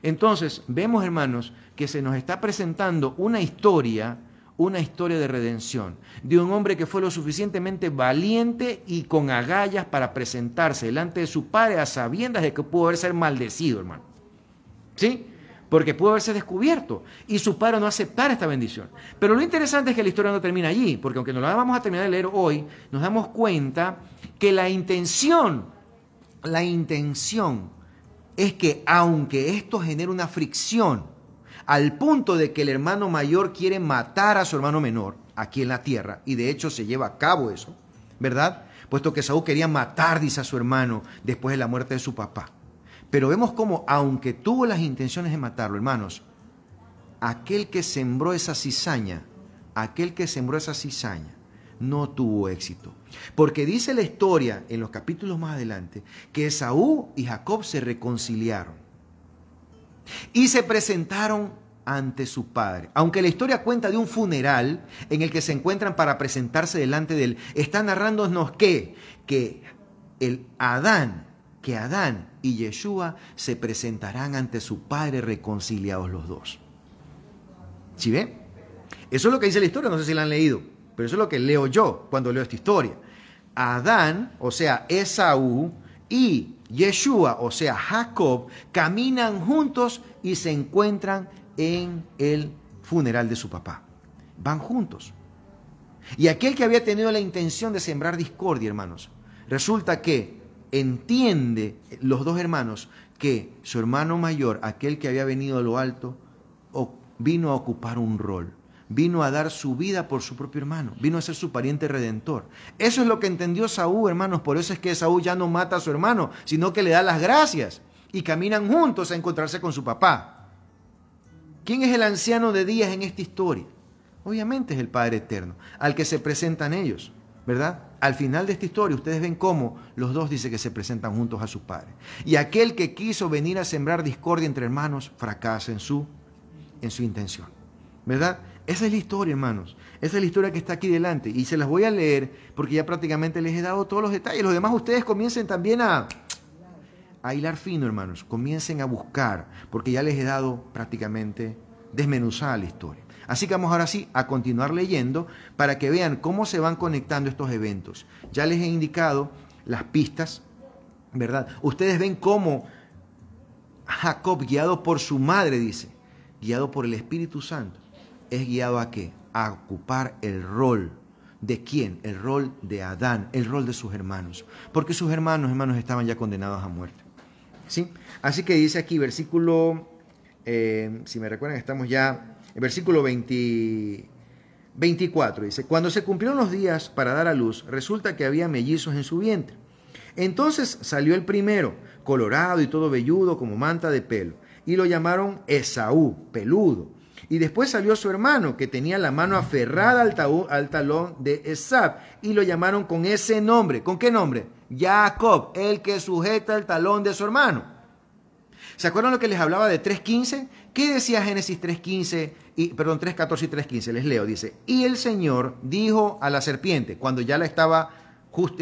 Entonces, vemos, hermanos, que se nos está presentando una historia, una historia de redención, de un hombre que fue lo suficientemente valiente y con agallas para presentarse delante de su padre a sabiendas de que pudo haber ser maldecido, hermano. ¿Sí? porque pudo haberse descubierto y su padre no aceptar esta bendición. Pero lo interesante es que la historia no termina allí, porque aunque no la vamos a terminar de leer hoy, nos damos cuenta que la intención, la intención es que aunque esto genere una fricción al punto de que el hermano mayor quiere matar a su hermano menor aquí en la tierra, y de hecho se lleva a cabo eso, ¿verdad? Puesto que Saúl quería matar, dice a su hermano, después de la muerte de su papá. Pero vemos como, aunque tuvo las intenciones de matarlo, hermanos, aquel que sembró esa cizaña, aquel que sembró esa cizaña, no tuvo éxito. Porque dice la historia en los capítulos más adelante que Esaú y Jacob se reconciliaron y se presentaron ante su padre. Aunque la historia cuenta de un funeral en el que se encuentran para presentarse delante de él, está narrándonos que, que el Adán, que Adán y Yeshua se presentarán ante su padre reconciliados los dos. ¿Sí ve? Eso es lo que dice la historia, no sé si la han leído. Pero eso es lo que leo yo cuando leo esta historia. Adán, o sea, Esaú, y Yeshua, o sea, Jacob, caminan juntos y se encuentran en el funeral de su papá. Van juntos. Y aquel que había tenido la intención de sembrar discordia, hermanos, resulta que entiende los dos hermanos que su hermano mayor, aquel que había venido a lo alto, vino a ocupar un rol vino a dar su vida por su propio hermano, vino a ser su pariente redentor. Eso es lo que entendió Saúl, hermanos, por eso es que Saúl ya no mata a su hermano, sino que le da las gracias y caminan juntos a encontrarse con su papá. ¿Quién es el anciano de días en esta historia? Obviamente es el Padre Eterno, al que se presentan ellos, ¿verdad? Al final de esta historia ustedes ven cómo los dos dicen que se presentan juntos a su Padre. Y aquel que quiso venir a sembrar discordia entre hermanos fracasa en su en su intención. ¿Verdad? Esa es la historia, hermanos. Esa es la historia que está aquí delante. Y se las voy a leer porque ya prácticamente les he dado todos los detalles. Los demás ustedes comiencen también a, hilar fino, hermanos. Comiencen a buscar porque ya les he dado prácticamente desmenuzada la historia. Así que vamos ahora sí a continuar leyendo para que vean cómo se van conectando estos eventos. Ya les he indicado las pistas, ¿verdad? Ustedes ven cómo Jacob, guiado por su madre, dice, guiado por el Espíritu Santo, es guiado a qué? A ocupar el rol. ¿De quién? El rol de Adán, el rol de sus hermanos. Porque sus hermanos, hermanos, estaban ya condenados a muerte. ¿Sí? Así que dice aquí, versículo, eh, si me recuerdan, estamos ya, versículo 24, dice, cuando se cumplieron los días para dar a luz, resulta que había mellizos en su vientre. Entonces salió el primero, colorado y todo velludo como manta de pelo, y lo llamaron Esaú, peludo y después salió su hermano, que tenía la mano aferrada al, talón de Esab, y lo llamaron con ese nombre. ¿Con qué nombre? Jacob, el que sujeta el talón de su hermano. ¿Se acuerdan lo que les hablaba de 3.15? ¿Qué decía Génesis 3.15? Y, perdón, 3.14 y 3.15, les leo, dice, y el Señor dijo a la serpiente, cuando ya la estaba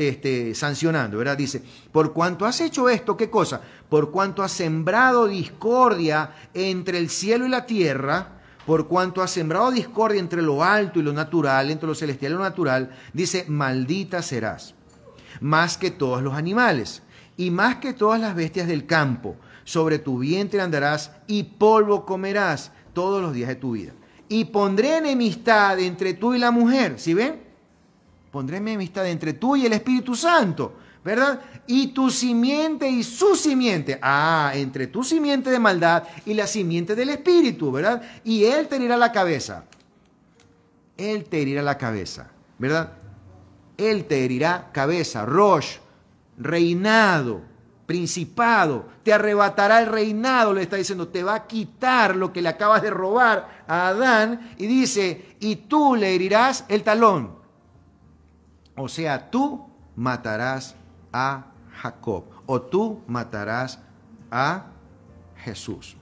este, sancionando, ¿verdad? Dice, por cuanto has hecho esto, ¿qué cosa? Por cuanto has sembrado discordia entre el cielo y la tierra, por cuanto ha sembrado discordia entre lo alto y lo natural, entre lo celestial y lo natural, dice, maldita serás, más que todos los animales y más que todas las bestias del campo. Sobre tu vientre andarás y polvo comerás todos los días de tu vida. Y pondré enemistad entre tú y la mujer, ¿sí ven? Pondré enemistad entre tú y el Espíritu Santo ¿verdad? Y tu simiente y su simiente. Ah, entre tu simiente de maldad y la simiente del espíritu, ¿verdad? Y él te herirá la cabeza. Él te herirá la cabeza, ¿verdad? Él te herirá cabeza, Rosh, reinado, principado, te arrebatará el reinado, le está diciendo, te va a quitar lo que le acabas de robar a Adán, y dice, y tú le herirás el talón. O sea, tú matarás a Jacob o tú matarás a Jesús.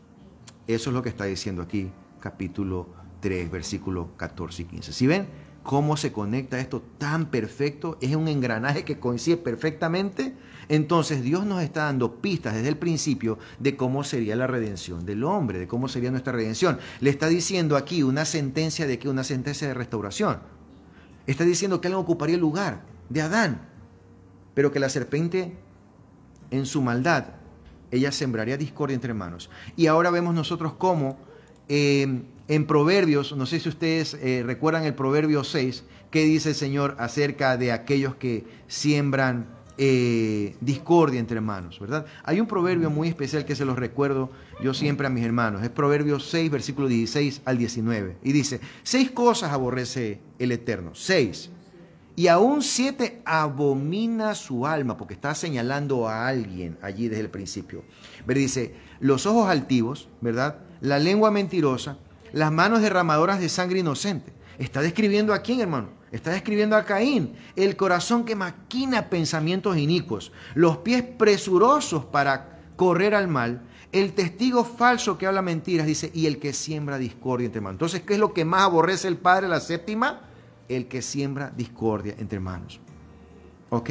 Eso es lo que está diciendo aquí, capítulo 3, versículo 14 y 15. Si ven cómo se conecta esto tan perfecto, es un engranaje que coincide perfectamente. Entonces Dios nos está dando pistas desde el principio de cómo sería la redención del hombre, de cómo sería nuestra redención. Le está diciendo aquí una sentencia de que una sentencia de restauración. Está diciendo que alguien ocuparía el lugar de Adán, pero que la serpiente, en su maldad, ella sembraría discordia entre hermanos. Y ahora vemos nosotros cómo eh, en Proverbios, no sé si ustedes eh, recuerdan el Proverbio 6, que dice el Señor acerca de aquellos que siembran eh, discordia entre hermanos, ¿verdad? Hay un proverbio muy especial que se los recuerdo yo siempre a mis hermanos. Es Proverbios 6, versículo 16 al 19. Y dice, seis cosas aborrece el Eterno. Seis y aún siete abomina su alma, porque está señalando a alguien allí desde el principio. Pero dice, los ojos altivos, ¿verdad? La lengua mentirosa, las manos derramadoras de sangre inocente. Está describiendo a quién, hermano? Está describiendo a Caín, el corazón que maquina pensamientos inicuos, los pies presurosos para correr al mal, el testigo falso que habla mentiras, dice, y el que siembra discordia entre manos. Entonces, ¿qué es lo que más aborrece el padre la séptima? el que siembra discordia entre hermanos. ¿Ok?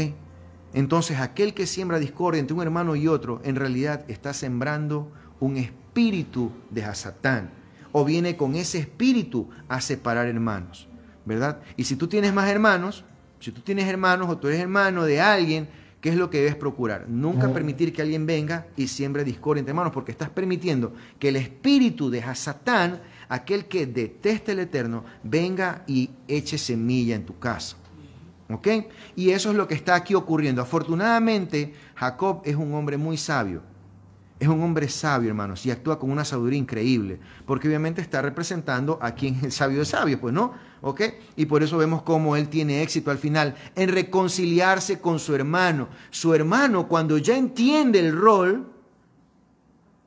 Entonces aquel que siembra discordia entre un hermano y otro, en realidad está sembrando un espíritu de Hasatán. O viene con ese espíritu a separar hermanos. ¿Verdad? Y si tú tienes más hermanos, si tú tienes hermanos o tú eres hermano de alguien, ¿qué es lo que debes procurar? Nunca permitir que alguien venga y siembre discordia entre hermanos, porque estás permitiendo que el espíritu de Hasatán aquel que detesta el eterno, venga y eche semilla en tu casa. ¿Ok? Y eso es lo que está aquí ocurriendo. Afortunadamente, Jacob es un hombre muy sabio. Es un hombre sabio, hermanos, y actúa con una sabiduría increíble, porque obviamente está representando a quien el sabio de sabio, pues no, ¿ok? Y por eso vemos cómo él tiene éxito al final en reconciliarse con su hermano. Su hermano, cuando ya entiende el rol,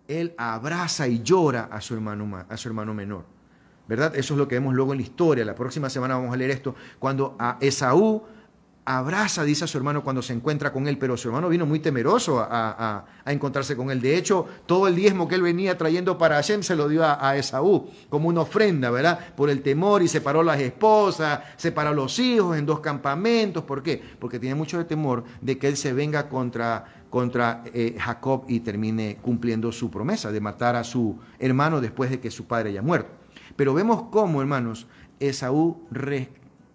él abraza y llora a su hermano, a su hermano menor. ¿Verdad? Eso es lo que vemos luego en la historia. La próxima semana vamos a leer esto. Cuando a Esaú abraza, dice a su hermano cuando se encuentra con él, pero su hermano vino muy temeroso a, encontrarse con él. De hecho, todo el diezmo que él venía trayendo para Hashem se lo dio a, a, Esaú como una ofrenda, ¿verdad? Por el temor y separó las esposas, separó los hijos en dos campamentos. ¿Por qué? Porque tiene mucho de temor de que él se venga contra contra eh, Jacob y termine cumpliendo su promesa de matar a su hermano después de que su padre haya muerto. Pero vemos cómo, hermanos, Esaú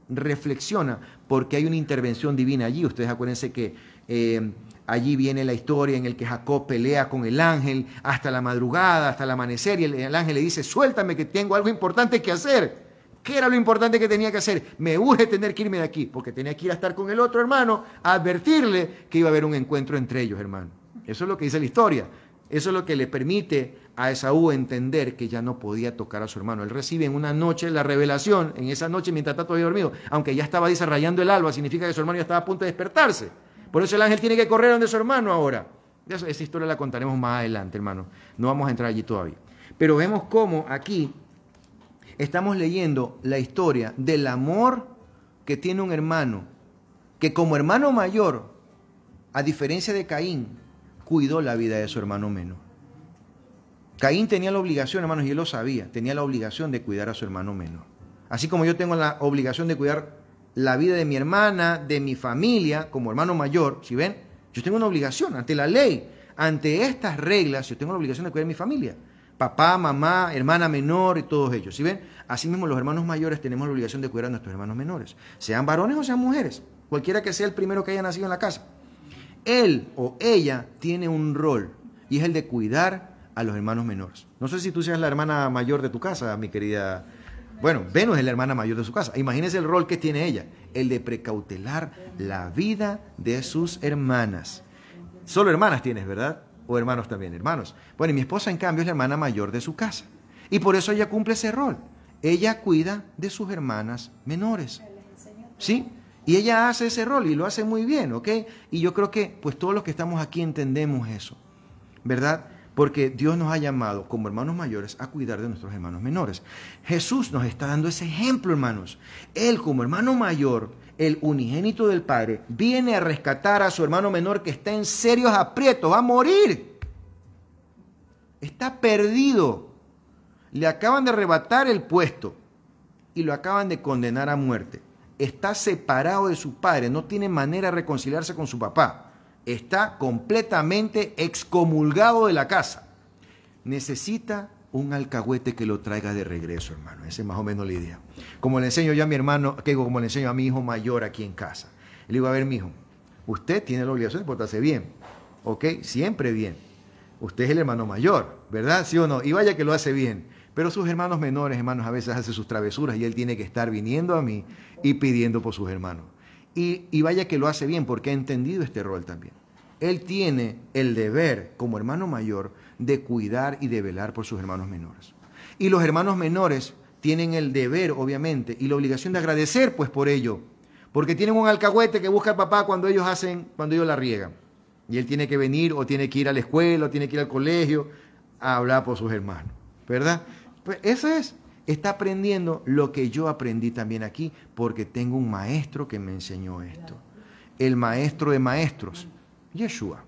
reflexiona porque hay una intervención divina allí. Ustedes acuérdense que eh, allí viene la historia en la que Jacob pelea con el ángel hasta la madrugada, hasta el amanecer, y el ángel le dice, suéltame que tengo algo importante que hacer. ¿Qué era lo importante que tenía que hacer? Me urge tener que irme de aquí, porque tenía que ir a estar con el otro hermano, a advertirle que iba a haber un encuentro entre ellos, hermano. Eso es lo que dice la historia. Eso es lo que le permite a Esaú entender que ya no podía tocar a su hermano. Él recibe en una noche la revelación, en esa noche mientras está todavía dormido, aunque ya estaba desarrollando el alba, significa que su hermano ya estaba a punto de despertarse. Por eso el ángel tiene que correr donde su hermano ahora. Esa historia la contaremos más adelante, hermano. No vamos a entrar allí todavía. Pero vemos cómo aquí estamos leyendo la historia del amor que tiene un hermano, que como hermano mayor, a diferencia de Caín, cuidó la vida de su hermano menor. Caín tenía la obligación, hermanos, y él lo sabía, tenía la obligación de cuidar a su hermano menor. Así como yo tengo la obligación de cuidar la vida de mi hermana, de mi familia, como hermano mayor, si ven, yo tengo una obligación ante la ley, ante estas reglas, yo tengo la obligación de cuidar a mi familia papá, mamá, hermana menor y todos ellos. ¿Sí ven? mismo los hermanos mayores tenemos la obligación de cuidar a nuestros hermanos menores, sean varones o sean mujeres, cualquiera que sea el primero que haya nacido en la casa. Él o ella tiene un rol y es el de cuidar a los hermanos menores. No sé si tú seas la hermana mayor de tu casa, mi querida. Bueno, Venus es la hermana mayor de su casa. Imagínense el rol que tiene ella, el de precautelar la vida de sus hermanas. Solo hermanas tienes, ¿verdad? o hermanos también, hermanos. Bueno, y mi esposa en cambio es la hermana mayor de su casa. Y por eso ella cumple ese rol. Ella cuida de sus hermanas menores. ¿Sí? Y ella hace ese rol y lo hace muy bien, ¿ok? Y yo creo que pues todos los que estamos aquí entendemos eso, ¿verdad? Porque Dios nos ha llamado como hermanos mayores a cuidar de nuestros hermanos menores. Jesús nos está dando ese ejemplo, hermanos. Él como hermano mayor, el unigénito del Padre, viene a rescatar a su hermano menor que está en serios aprietos, va a morir. Está perdido. Le acaban de arrebatar el puesto y lo acaban de condenar a muerte. Está separado de su padre, no tiene manera de reconciliarse con su papá. Está completamente excomulgado de la casa. Necesita un alcahuete que lo traiga de regreso, hermano. Esa es más o menos la idea. Como le enseño yo a mi hermano, que como le enseño a mi hijo mayor aquí en casa. Le digo, a ver, mi hijo, usted tiene la obligación de portarse bien, ¿ok? Siempre bien. Usted es el hermano mayor, ¿verdad? ¿Sí o no? Y vaya que lo hace bien. Pero sus hermanos menores, hermanos, a veces hacen sus travesuras y él tiene que estar viniendo a mí y pidiendo por sus hermanos. Y, y vaya que lo hace bien porque ha entendido este rol también. Él tiene el deber como hermano mayor de cuidar y de velar por sus hermanos menores. Y los hermanos menores tienen el deber, obviamente, y la obligación de agradecer, pues, por ello. Porque tienen un alcahuete que busca al papá cuando ellos hacen, cuando ellos la riegan. Y él tiene que venir, o tiene que ir a la escuela, o tiene que ir al colegio, a hablar por sus hermanos. ¿Verdad? Pues eso es. Está aprendiendo lo que yo aprendí también aquí, porque tengo un maestro que me enseñó esto. El maestro de maestros, Yeshua.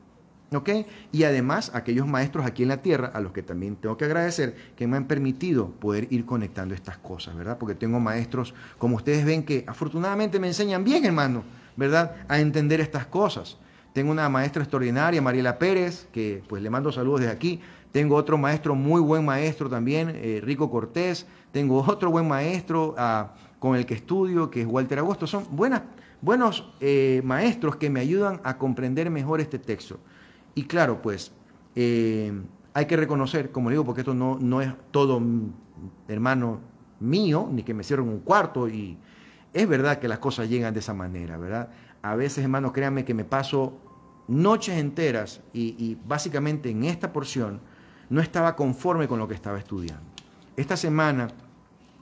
Y además aquellos maestros aquí en la tierra, a los que también tengo que agradecer, que me han permitido poder ir conectando estas cosas, ¿verdad? Porque tengo maestros, como ustedes ven, que afortunadamente me enseñan bien, hermano, ¿verdad? A entender estas cosas. Tengo una maestra extraordinaria, Mariela Pérez, que pues le mando saludos desde aquí. Tengo otro maestro, muy buen maestro también, eh, Rico Cortés. Tengo otro buen maestro ah, con el que estudio, que es Walter Agosto. Son buenas, buenos eh, maestros que me ayudan a comprender mejor este texto. Y claro, pues eh, hay que reconocer, como digo, porque esto no, no es todo mm, hermano mío, ni que me cierren un cuarto y es verdad que las cosas llegan de esa manera, ¿verdad? A veces, hermano, créanme que me paso noches enteras y, y básicamente en esta porción no estaba conforme con lo que estaba estudiando. Esta semana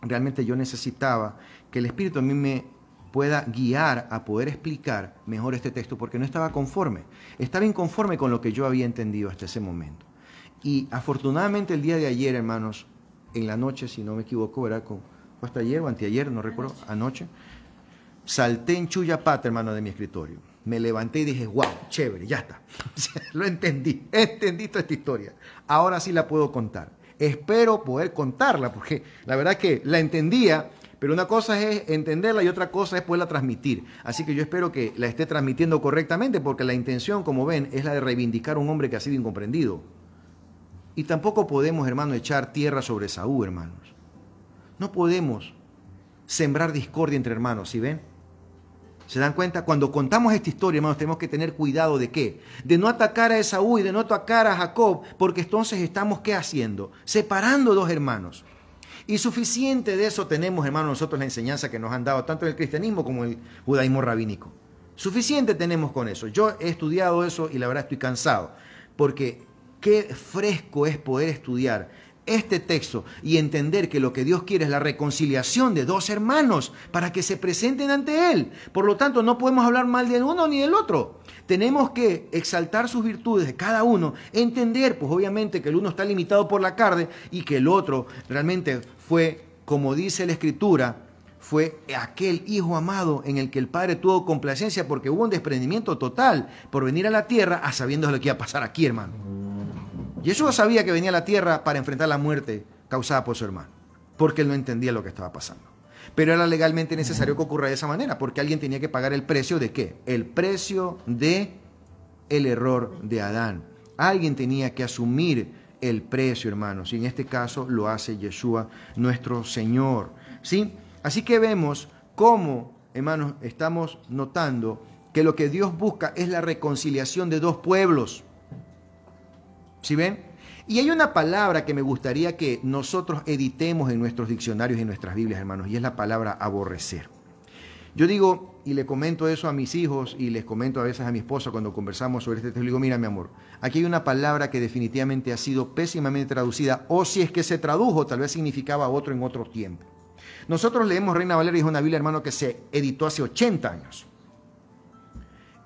realmente yo necesitaba que el Espíritu a mí me pueda guiar a poder explicar mejor este texto, porque no estaba conforme, estaba inconforme con lo que yo había entendido hasta ese momento. Y afortunadamente el día de ayer, hermanos, en la noche, si no me equivoco, era con, hasta ayer o anteayer, no recuerdo, anoche, salté en Chuyapata, hermano, de mi escritorio. Me levanté y dije, wow, chévere, ya está. Lo entendí, entendí toda esta historia. Ahora sí la puedo contar. Espero poder contarla, porque la verdad es que la entendía, pero una cosa es entenderla y otra cosa es poderla transmitir. Así que yo espero que la esté transmitiendo correctamente porque la intención, como ven, es la de reivindicar a un hombre que ha sido incomprendido. Y tampoco podemos, hermano, echar tierra sobre Saúl, hermanos. No podemos sembrar discordia entre hermanos, ¿sí ven? ¿Se dan cuenta? Cuando contamos esta historia, hermanos, tenemos que tener cuidado de qué? De no atacar a Esaú y de no atacar a Jacob, porque entonces estamos, ¿qué haciendo? Separando dos hermanos. Y suficiente de eso tenemos, hermano, nosotros la enseñanza que nos han dado, tanto el cristianismo como el judaísmo rabínico. Suficiente tenemos con eso. Yo he estudiado eso y la verdad estoy cansado, porque qué fresco es poder estudiar este texto y entender que lo que Dios quiere es la reconciliación de dos hermanos para que se presenten ante Él. Por lo tanto, no podemos hablar mal de uno ni del otro. Tenemos que exaltar sus virtudes de cada uno, entender, pues obviamente, que el uno está limitado por la carne y que el otro realmente fue, como dice la Escritura, fue aquel hijo amado en el que el padre tuvo complacencia porque hubo un desprendimiento total por venir a la tierra a sabiendo lo que iba a pasar aquí, hermano. Yeshua sabía que venía a la tierra para enfrentar la muerte causada por su hermano, porque él no entendía lo que estaba pasando. Pero era legalmente necesario que ocurra de esa manera, porque alguien tenía que pagar el precio de qué? El precio de el error de Adán. Alguien tenía que asumir el precio, hermanos, y en este caso lo hace Yeshua, nuestro Señor. ¿Sí? Así que vemos cómo, hermanos, estamos notando que lo que Dios busca es la reconciliación de dos pueblos. ¿Sí ven? Y hay una palabra que me gustaría que nosotros editemos en nuestros diccionarios y en nuestras Biblias, hermanos, y es la palabra aborrecer. Yo digo, y le comento eso a mis hijos y les comento a veces a mi esposa cuando conversamos sobre este tema, digo, mira mi amor, aquí hay una palabra que definitivamente ha sido pésimamente traducida, o si es que se tradujo, tal vez significaba otro en otro tiempo. Nosotros leemos Reina Valeria y es una Biblia, hermano, que se editó hace 80 años.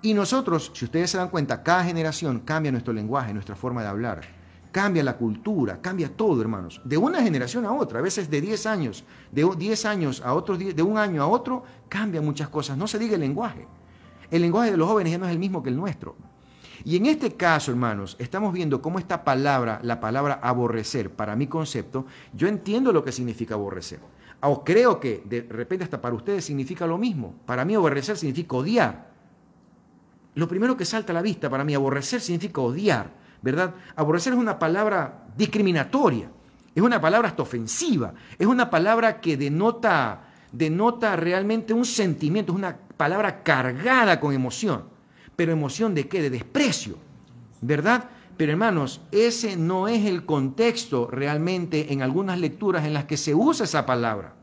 Y nosotros, si ustedes se dan cuenta, cada generación cambia nuestro lenguaje, nuestra forma de hablar, cambia la cultura, cambia todo, hermanos. De una generación a otra, a veces de 10 años, de 10 años a otros, de un año a otro, cambia muchas cosas. No se diga el lenguaje. El lenguaje de los jóvenes ya no es el mismo que el nuestro. Y en este caso, hermanos, estamos viendo cómo esta palabra, la palabra aborrecer, para mi concepto, yo entiendo lo que significa aborrecer. O creo que de repente hasta para ustedes significa lo mismo. Para mí aborrecer significa odiar lo primero que salta a la vista para mí, aborrecer significa odiar, ¿verdad? Aborrecer es una palabra discriminatoria, es una palabra hasta ofensiva, es una palabra que denota, denota realmente un sentimiento, es una palabra cargada con emoción. ¿Pero emoción de qué? De desprecio, ¿verdad? Pero hermanos, ese no es el contexto realmente en algunas lecturas en las que se usa esa palabra,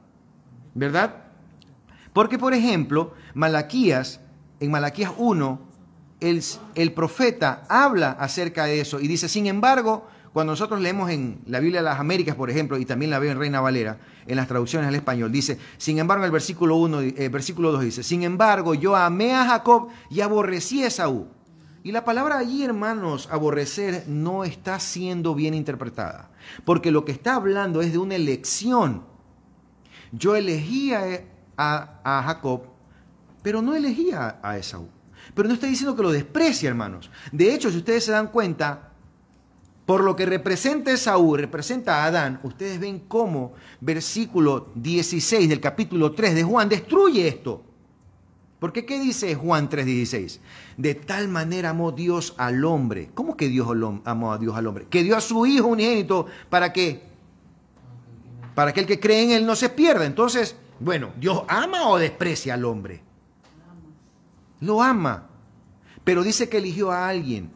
¿verdad? Porque, por ejemplo, Malaquías, en Malaquías 1, el, profeta habla acerca de eso y dice, sin embargo, cuando nosotros leemos en la Biblia de las Américas, por ejemplo, y también la veo en Reina Valera, en las traducciones al español, dice, sin embargo, el versículo, 1, eh, versículo 2 dice, sin embargo, yo amé a Jacob y aborrecí a Esaú. Y la palabra allí, hermanos, aborrecer no está siendo bien interpretada, porque lo que está hablando es de una elección. Yo elegía a, a Jacob, pero no elegía a Esaú. Pero no estoy diciendo que lo desprecie, hermanos. De hecho, si ustedes se dan cuenta, por lo que representa Esaú, representa a Adán, ustedes ven cómo versículo 16 del capítulo 3 de Juan destruye esto. Porque ¿qué dice Juan 3:16? De tal manera amó Dios al hombre. ¿Cómo que Dios amó a Dios al hombre? Que dio a su Hijo un para que para que el que cree en él no se pierda. Entonces, bueno, ¿Dios ama o desprecia al hombre? Lo ama. Pero dice que eligió a alguien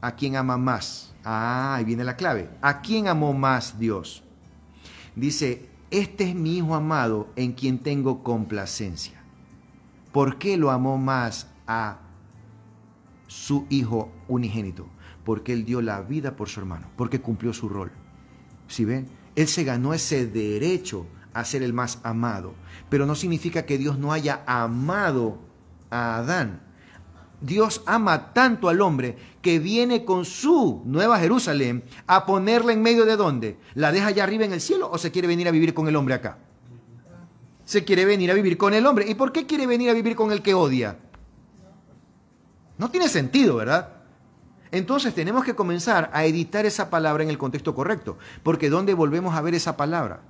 a quien ama más. Ah, ahí viene la clave. ¿A quién amó más Dios? Dice, este es mi hijo amado en quien tengo complacencia. ¿Por qué lo amó más a su hijo unigénito? Porque él dio la vida por su hermano, porque cumplió su rol. Si ¿Sí ven, él se ganó ese derecho a ser el más amado, pero no significa que Dios no haya amado a Adán. Dios ama tanto al hombre que viene con su nueva Jerusalén a ponerla en medio de dónde? ¿La deja allá arriba en el cielo o se quiere venir a vivir con el hombre acá? Se quiere venir a vivir con el hombre. ¿Y por qué quiere venir a vivir con el que odia? No tiene sentido, ¿verdad? Entonces tenemos que comenzar a editar esa palabra en el contexto correcto, porque ¿dónde volvemos a ver esa palabra?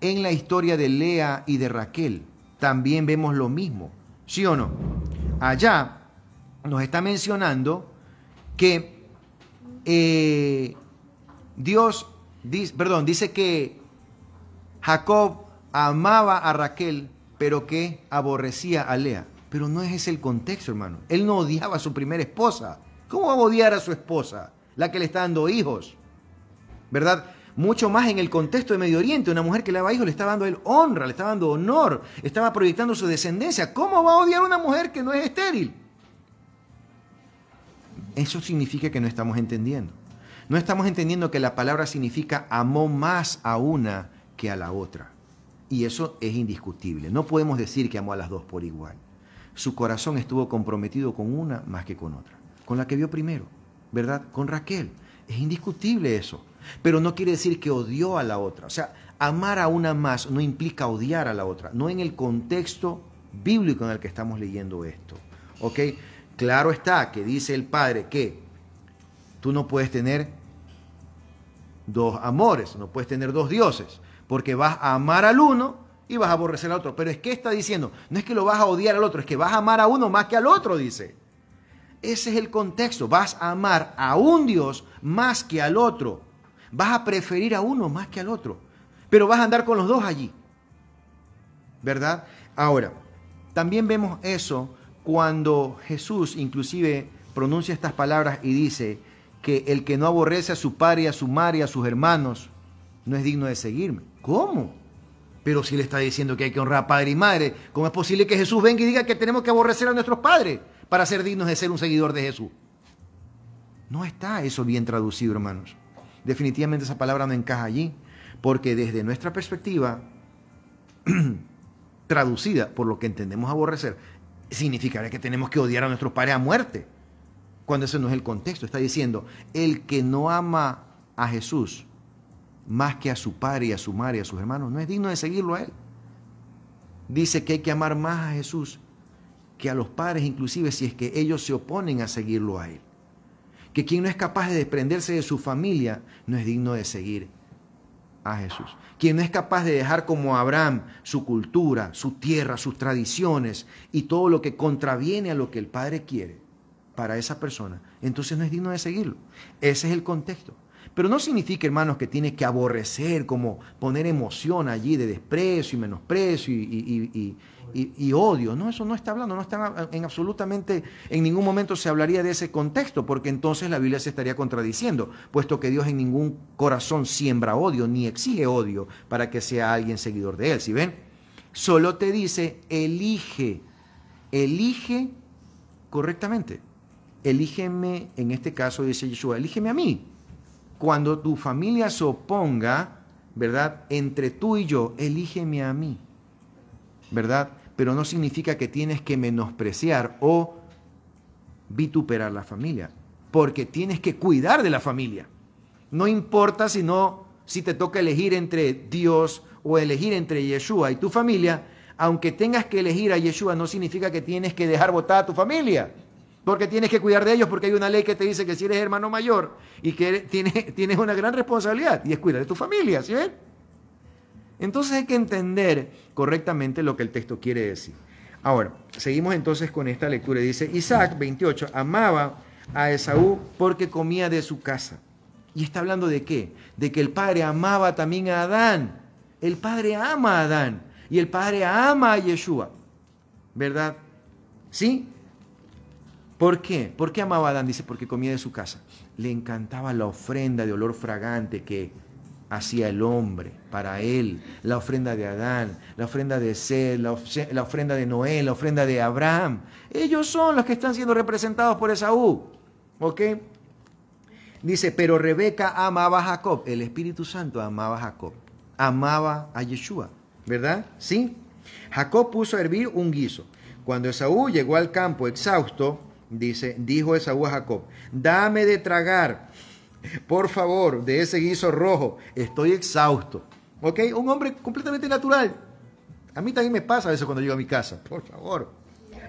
En la historia de Lea y de Raquel también vemos lo mismo. ¿Sí o no? Allá nos está mencionando que eh, Dios, dice, perdón, dice que Jacob amaba a Raquel, pero que aborrecía a Lea. Pero no es ese el contexto, hermano. Él no odiaba a su primera esposa. ¿Cómo va a odiar a su esposa? La que le está dando hijos. ¿Verdad? mucho más en el contexto de Medio Oriente. Una mujer que le daba hijos le estaba dando él honra, le estaba dando honor, estaba proyectando su descendencia. ¿Cómo va a odiar a una mujer que no es estéril? Eso significa que no estamos entendiendo. No estamos entendiendo que la palabra significa amó más a una que a la otra. Y eso es indiscutible. No podemos decir que amó a las dos por igual. Su corazón estuvo comprometido con una más que con otra, con la que vio primero, ¿verdad? Con Raquel. Es indiscutible eso. Pero no quiere decir que odió a la otra. O sea, amar a una más no implica odiar a la otra. No en el contexto bíblico en el que estamos leyendo esto. ¿Ok? Claro está que dice el Padre que tú no puedes tener dos amores, no puedes tener dos dioses, porque vas a amar al uno y vas a aborrecer al otro. Pero es que está diciendo, no es que lo vas a odiar al otro, es que vas a amar a uno más que al otro, dice. Ese es el contexto, vas a amar a un Dios más que al otro. Vas a preferir a uno más que al otro, pero vas a andar con los dos allí. ¿Verdad? Ahora, también vemos eso cuando Jesús inclusive pronuncia estas palabras y dice que el que no aborrece a su padre, a su madre, a sus hermanos, no es digno de seguirme. ¿Cómo? Pero si le está diciendo que hay que honrar a padre y madre, ¿cómo es posible que Jesús venga y diga que tenemos que aborrecer a nuestros padres para ser dignos de ser un seguidor de Jesús? No está eso bien traducido, hermanos definitivamente esa palabra no encaja allí, porque desde nuestra perspectiva, traducida por lo que entendemos aborrecer, significaría que tenemos que odiar a nuestros padres a muerte, cuando ese no es el contexto. Está diciendo, el que no ama a Jesús más que a su padre y a su madre y a sus hermanos, no es digno de seguirlo a él. Dice que hay que amar más a Jesús que a los padres, inclusive si es que ellos se oponen a seguirlo a él que quien no es capaz de desprenderse de su familia no es digno de seguir a Jesús. Quien no es capaz de dejar como Abraham su cultura, su tierra, sus tradiciones y todo lo que contraviene a lo que el Padre quiere para esa persona, entonces no es digno de seguirlo. Ese es el contexto. Pero no significa, hermanos, que tiene que aborrecer, como poner emoción allí de desprecio y menosprecio y, y, y, odio. No, eso no está hablando, no está en absolutamente, en ningún momento se hablaría de ese contexto, porque entonces la Biblia se estaría contradiciendo, puesto que Dios en ningún corazón siembra odio ni exige odio para que sea alguien seguidor de Él. si ven? Solo te dice, elige, elige correctamente. Elígeme, en este caso dice Yeshua, elígeme a mí. Cuando tu familia se oponga, ¿verdad? Entre tú y yo, elígeme a mí. ¿verdad? pero no significa que tienes que menospreciar o vituperar la familia, porque tienes que cuidar de la familia. No importa si si te toca elegir entre Dios o elegir entre Yeshua y tu familia, aunque tengas que elegir a Yeshua, no significa que tienes que dejar votar a tu familia, porque tienes que cuidar de ellos, porque hay una ley que te dice que si eres hermano mayor y que tienes, una gran responsabilidad, y es cuidar de tu familia, ¿sí entonces hay que entender correctamente lo que el texto quiere decir. Ahora, seguimos entonces con esta lectura. Dice, Isaac 28 amaba a Esaú porque comía de su casa. ¿Y está hablando de qué? De que el padre amaba también a Adán. El padre ama a Adán y el padre ama a Yeshua. ¿Verdad? ¿Sí? ¿Por qué? ¿Por qué amaba a Adán? Dice, porque comía de su casa. Le encantaba la ofrenda de olor fragante que hacia el hombre, para él, la ofrenda de Adán, la ofrenda de Sed, la, ofrenda de Noé, la ofrenda de Abraham. Ellos son los que están siendo representados por Esaú. ¿Ok? Dice, pero Rebeca amaba a Jacob, el Espíritu Santo amaba a Jacob, amaba a Yeshua, ¿verdad? Sí. Jacob puso a hervir un guiso. Cuando Esaú llegó al campo exhausto, dice, dijo Esaú a Jacob, dame de tragar por favor, de ese guiso rojo, estoy exhausto. ¿Ok? Un hombre completamente natural. A mí también me pasa eso cuando llego a mi casa, por favor.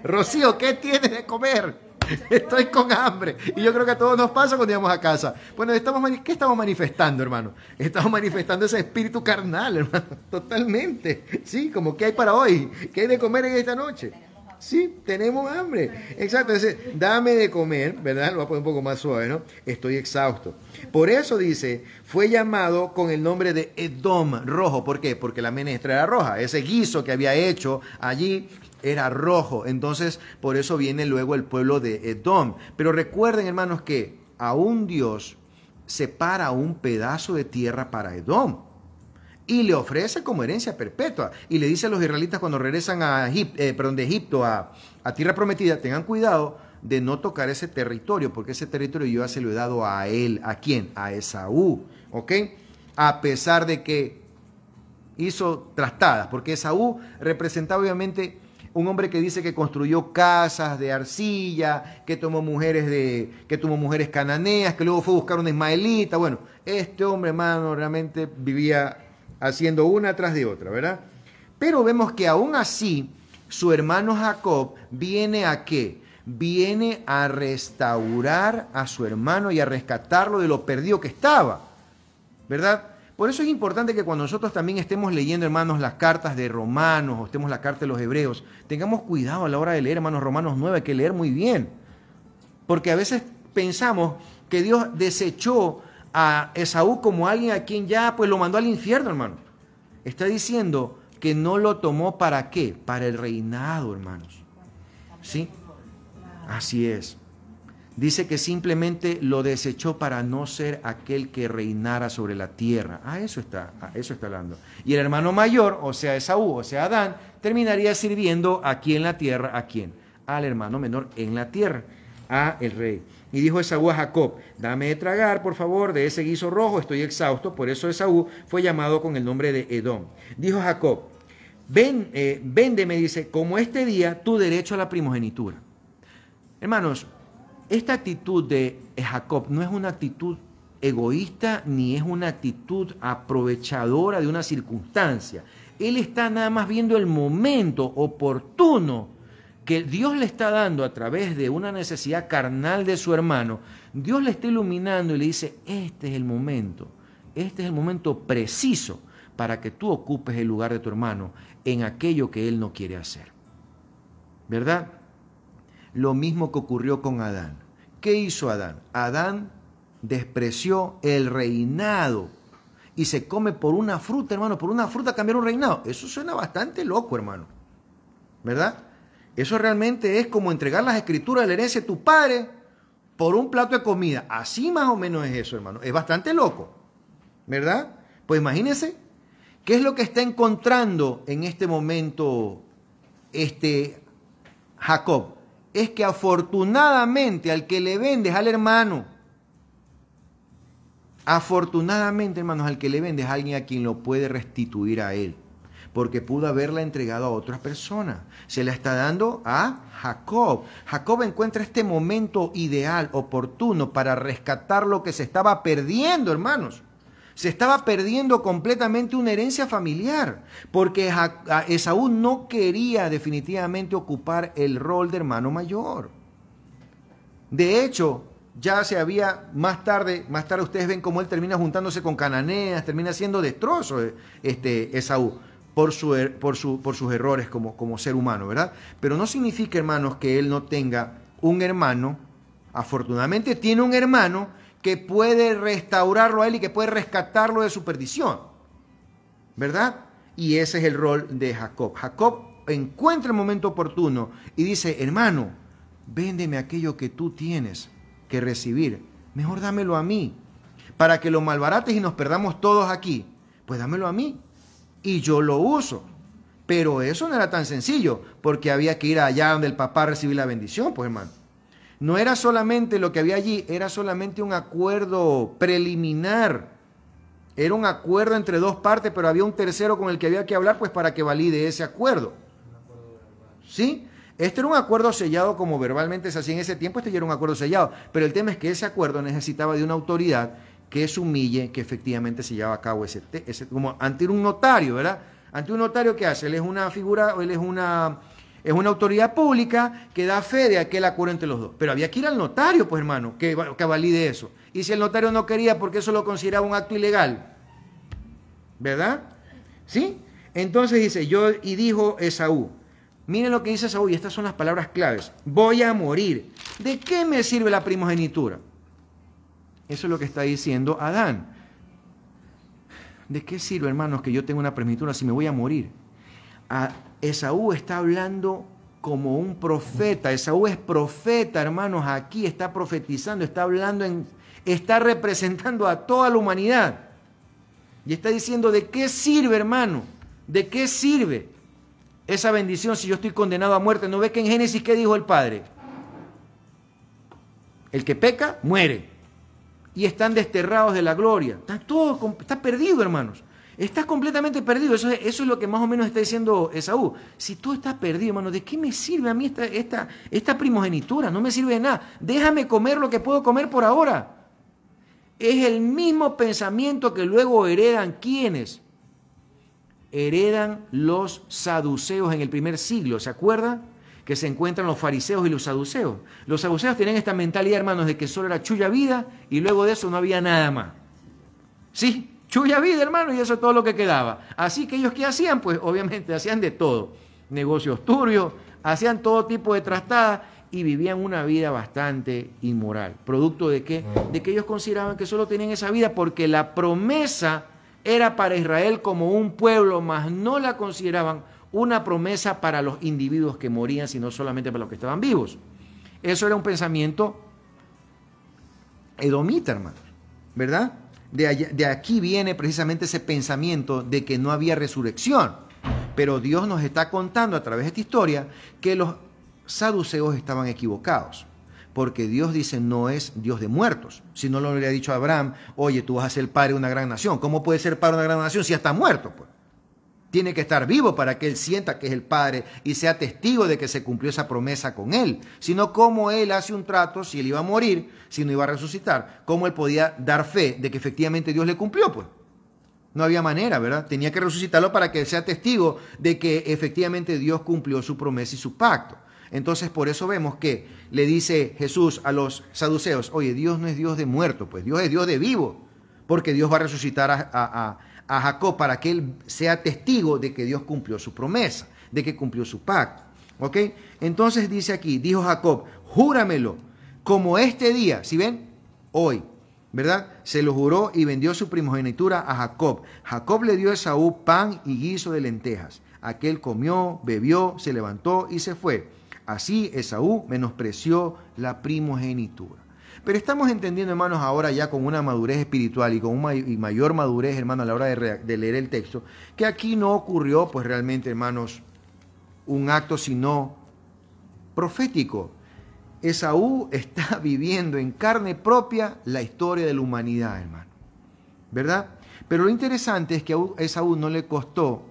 Rocío, ¿qué tienes de comer? Estoy con hambre. Y yo creo que a todos nos pasa cuando llegamos a casa. Bueno, estamos, ¿qué estamos manifestando, hermano? Estamos manifestando ese espíritu carnal, hermano. Totalmente. Sí, como ¿qué hay para hoy? ¿Qué hay de comer en esta noche? Sí, tenemos hambre. Exacto, dice, dame de comer, ¿verdad? Lo voy a poner un poco más suave, ¿no? Estoy exhausto. Por eso dice, fue llamado con el nombre de Edom, rojo. ¿Por qué? Porque la menestra era roja. Ese guiso que había hecho allí era rojo. Entonces, por eso viene luego el pueblo de Edom. Pero recuerden, hermanos, que aún Dios separa un pedazo de tierra para Edom y le ofrece como herencia perpetua. Y le dice a los israelitas cuando regresan a Egipto, eh, de Egipto a, tierra prometida, tengan cuidado de no tocar ese territorio, porque ese territorio yo ya se lo he dado a él. ¿A quién? A Esaú. ¿Ok? A pesar de que hizo trastadas, porque Esaú representaba obviamente un hombre que dice que construyó casas de arcilla, que tomó mujeres de, que tomó mujeres cananeas, que luego fue a buscar una ismaelita. Bueno, este hombre, hermano, realmente vivía haciendo una tras de otra, ¿verdad? Pero vemos que aún así su hermano Jacob viene a qué? Viene a restaurar a su hermano y a rescatarlo de lo perdido que estaba, ¿verdad? Por eso es importante que cuando nosotros también estemos leyendo, hermanos, las cartas de Romanos o estemos la carta de los Hebreos, tengamos cuidado a la hora de leer, hermanos, Romanos 9, hay que leer muy bien. Porque a veces pensamos que Dios desechó a Esaú como alguien a quien ya pues lo mandó al infierno, hermano. Está diciendo que no lo tomó para qué? Para el reinado, hermanos. ¿Sí? Así es. Dice que simplemente lo desechó para no ser aquel que reinara sobre la tierra. A ah, eso está, eso está hablando. Y el hermano mayor, o sea Esaú, o sea Adán, terminaría sirviendo aquí en la tierra, ¿a quién? Al hermano menor en la tierra, a el rey. Y dijo Esaú a Jacob, dame de tragar, por favor, de ese guiso rojo, estoy exhausto. Por eso Esaú fue llamado con el nombre de Edom. Dijo Jacob, Ven, eh, véndeme, dice, como este día, tu derecho a la primogenitura. Hermanos, esta actitud de Jacob no es una actitud egoísta ni es una actitud aprovechadora de una circunstancia. Él está nada más viendo el momento oportuno que Dios le está dando a través de una necesidad carnal de su hermano, Dios le está iluminando y le dice, este es el momento, este es el momento preciso para que tú ocupes el lugar de tu hermano en aquello que él no quiere hacer. ¿Verdad? Lo mismo que ocurrió con Adán. ¿Qué hizo Adán? Adán despreció el reinado y se come por una fruta, hermano, por una fruta cambiar un reinado. Eso suena bastante loco, hermano. ¿Verdad? Eso realmente es como entregar las escrituras de la herencia de tu padre por un plato de comida. Así más o menos es eso, hermano. Es bastante loco, ¿verdad? Pues imagínense, ¿qué es lo que está encontrando en este momento este Jacob? Es que afortunadamente al que le vendes al hermano, afortunadamente hermanos, al que le vendes a alguien a quien lo puede restituir a él porque pudo haberla entregado a otra persona. Se la está dando a Jacob. Jacob encuentra este momento ideal, oportuno, para rescatar lo que se estaba perdiendo, hermanos. Se estaba perdiendo completamente una herencia familiar, porque Esaú no quería definitivamente ocupar el rol de hermano mayor. De hecho, ya se había más tarde, más tarde ustedes ven cómo él termina juntándose con cananeas, termina siendo destrozo eh, este Esaú. Er, por, su, por, sus errores como, como ser humano, ¿verdad? Pero no significa, hermanos, que él no tenga un hermano. Afortunadamente tiene un hermano que puede restaurarlo a él y que puede rescatarlo de su perdición, ¿verdad? Y ese es el rol de Jacob. Jacob encuentra el momento oportuno y dice, hermano, véndeme aquello que tú tienes que recibir. Mejor dámelo a mí. Para que lo malbarates y nos perdamos todos aquí. Pues dámelo a mí y yo lo uso. Pero eso no era tan sencillo, porque había que ir allá donde el papá recibir la bendición, pues hermano. No era solamente lo que había allí, era solamente un acuerdo preliminar. Era un acuerdo entre dos partes, pero había un tercero con el que había que hablar, pues para que valide ese acuerdo. ¿Sí? Este era un acuerdo sellado como verbalmente se hacía en ese tiempo, este era un acuerdo sellado, pero el tema es que ese acuerdo necesitaba de una autoridad que se humille que efectivamente se lleva a cabo ese, como ante un notario, ¿verdad? Ante un notario que hace, él es una figura, él es una es una autoridad pública que da fe de aquel acuerdo entre los dos. Pero había que ir al notario, pues hermano, que, que valide eso. Y si el notario no quería, porque eso lo consideraba un acto ilegal. ¿Verdad? ¿Sí? Entonces dice, yo y dijo Esaú, miren lo que dice Esaú, y estas son las palabras claves, voy a morir. ¿De qué me sirve la primogenitura? Eso es lo que está diciendo Adán. ¿De qué sirve, hermanos, que yo tenga una primitura si me voy a morir? A Esaú está hablando como un profeta. Esaú es profeta, hermanos, aquí está profetizando, está hablando está representando a toda la humanidad. Y está diciendo, ¿de qué sirve, hermano? ¿De qué sirve esa bendición si yo estoy condenado a muerte? ¿No ve que en Génesis qué dijo el Padre? El que peca, muere y están desterrados de la gloria. Está todo, está perdido, hermanos. Estás completamente perdido. Eso, es lo que más o menos está diciendo Esaú. Si tú estás perdido, hermano, ¿de qué me sirve a mí esta, esta primogenitura? No me sirve de nada. Déjame comer lo que puedo comer por ahora. Es el mismo pensamiento que luego heredan quienes heredan los saduceos en el primer siglo. ¿Se acuerdan? que se encuentran los fariseos y los saduceos. Los saduceos tienen esta mentalidad, hermanos, de que solo era chulla vida y luego de eso no había nada más. Sí, chulla vida, hermano, y eso es todo lo que quedaba. Así que ellos qué hacían? Pues obviamente hacían de todo. Negocios turbios, hacían todo tipo de trastadas y vivían una vida bastante inmoral. ¿Producto de qué? De que ellos consideraban que solo tenían esa vida porque la promesa era para Israel como un pueblo, mas no la consideraban una promesa para los individuos que morían, sino solamente para los que estaban vivos. Eso era un pensamiento edomita, hermano, ¿verdad? De, aquí viene precisamente ese pensamiento de que no había resurrección. Pero Dios nos está contando a través de esta historia que los saduceos estaban equivocados porque Dios dice no es Dios de muertos. Si no lo le ha dicho a Abraham, oye, tú vas a ser padre de una gran nación. ¿Cómo puede ser padre de una gran nación si está muerto? Pues? Tiene que estar vivo para que Él sienta que es el Padre y sea testigo de que se cumplió esa promesa con Él. Sino cómo Él hace un trato, si Él iba a morir, si no iba a resucitar, cómo Él podía dar fe de que efectivamente Dios le cumplió, pues. No había manera, ¿verdad? Tenía que resucitarlo para que Él sea testigo de que efectivamente Dios cumplió su promesa y su pacto. Entonces, por eso vemos que le dice Jesús a los saduceos, oye, Dios no es Dios de muerto, pues Dios es Dios de vivo, porque Dios va a resucitar a a Jacob para que él sea testigo de que Dios cumplió su promesa, de que cumplió su pacto. ¿Ok? Entonces dice aquí, dijo Jacob, júramelo, como este día, si ven, hoy, ¿verdad? Se lo juró y vendió su primogenitura a Jacob. Jacob le dio a Esaú pan y guiso de lentejas. Aquel comió, bebió, se levantó y se fue. Así Esaú menospreció la primogenitura. Pero estamos entendiendo, hermanos, ahora ya con una madurez espiritual y con una mayor madurez, hermano, a la hora de, de leer el texto, que aquí no ocurrió, pues realmente, hermanos, un acto sino profético. Esaú está viviendo en carne propia la historia de la humanidad, hermano. ¿Verdad? Pero lo interesante es que a Esaú no le costó,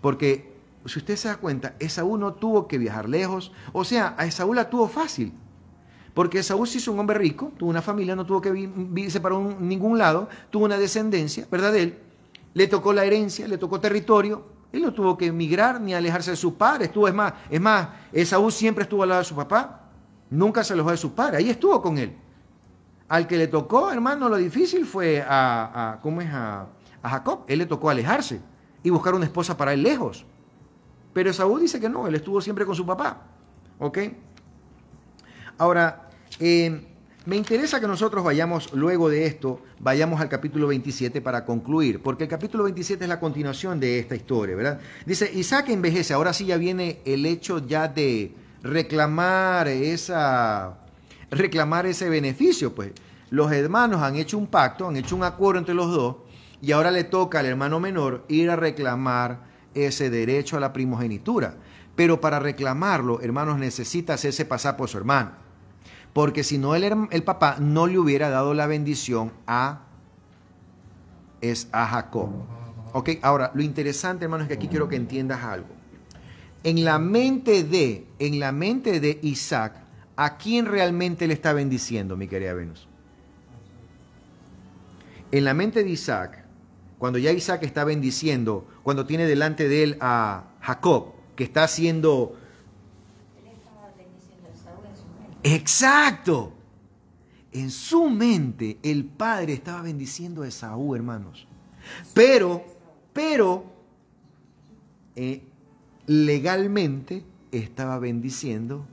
porque si usted se da cuenta, Esaú no tuvo que viajar lejos, o sea, a Esaú la tuvo fácil. Porque Saúl se hizo un hombre rico, tuvo una familia, no tuvo que vivirse para ningún lado, tuvo una descendencia, ¿verdad? él le tocó la herencia, le tocó territorio, él no tuvo que emigrar ni alejarse de sus padres, estuvo, es más, es más, eh, siempre estuvo al lado de su papá, nunca se alejó de sus padres, ahí estuvo con él. Al que le tocó, hermano, lo difícil fue a, ¿cómo es? A, Jacob, él le tocó alejarse y buscar una esposa para él lejos. Pero Saúl dice que no, él estuvo siempre con su papá, ¿ok? Ahora, eh, me interesa que nosotros vayamos luego de esto, vayamos al capítulo 27 para concluir, porque el capítulo 27 es la continuación de esta historia, ¿verdad? Dice, Isaac envejece, ahora sí ya viene el hecho ya de reclamar esa reclamar ese beneficio, pues los hermanos han hecho un pacto, han hecho un acuerdo entre los dos y ahora le toca al hermano menor ir a reclamar ese derecho a la primogenitura. Pero para reclamarlo, hermanos, necesita hacerse pasar por su hermano. Porque si no, el, el papá no le hubiera dado la bendición a, es a Jacob. ¿Ok? Ahora, lo interesante, hermano, es que aquí quiero que entiendas algo. En la mente de, en la mente de Isaac, ¿a quién realmente le está bendiciendo, mi querida Venus? En la mente de Isaac, cuando ya Isaac está bendiciendo, cuando tiene delante de él a Jacob, que está haciendo Exacto. En su mente el padre estaba bendiciendo a Esaú, hermanos. Pero, pero, eh, legalmente estaba bendiciendo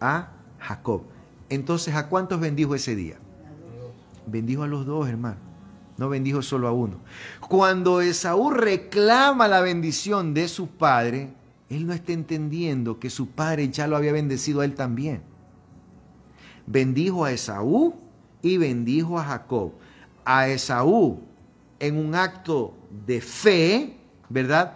a Jacob. Entonces, ¿a cuántos bendijo ese día? Bendijo a los dos, hermano. No bendijo solo a uno. Cuando Esaú reclama la bendición de su padre, él no está entendiendo que su padre ya lo había bendecido a él también bendijo a Esaú y bendijo a Jacob. A Esaú, en un acto de fe, ¿verdad?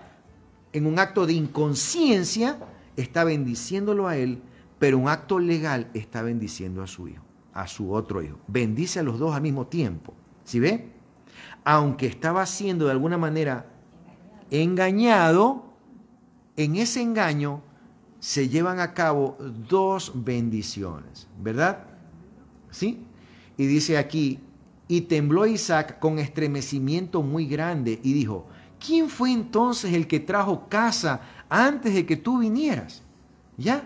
En un acto de inconsciencia, está bendiciéndolo a él, pero un acto legal está bendiciendo a su hijo, a su otro hijo. Bendice a los dos al mismo tiempo. ¿Sí ve? Aunque estaba siendo de alguna manera engañado, en ese engaño se llevan a cabo dos bendiciones, ¿verdad? ¿Sí? Y dice aquí, y tembló Isaac con estremecimiento muy grande y dijo, ¿quién fue entonces el que trajo casa antes de que tú vinieras? ¿Ya?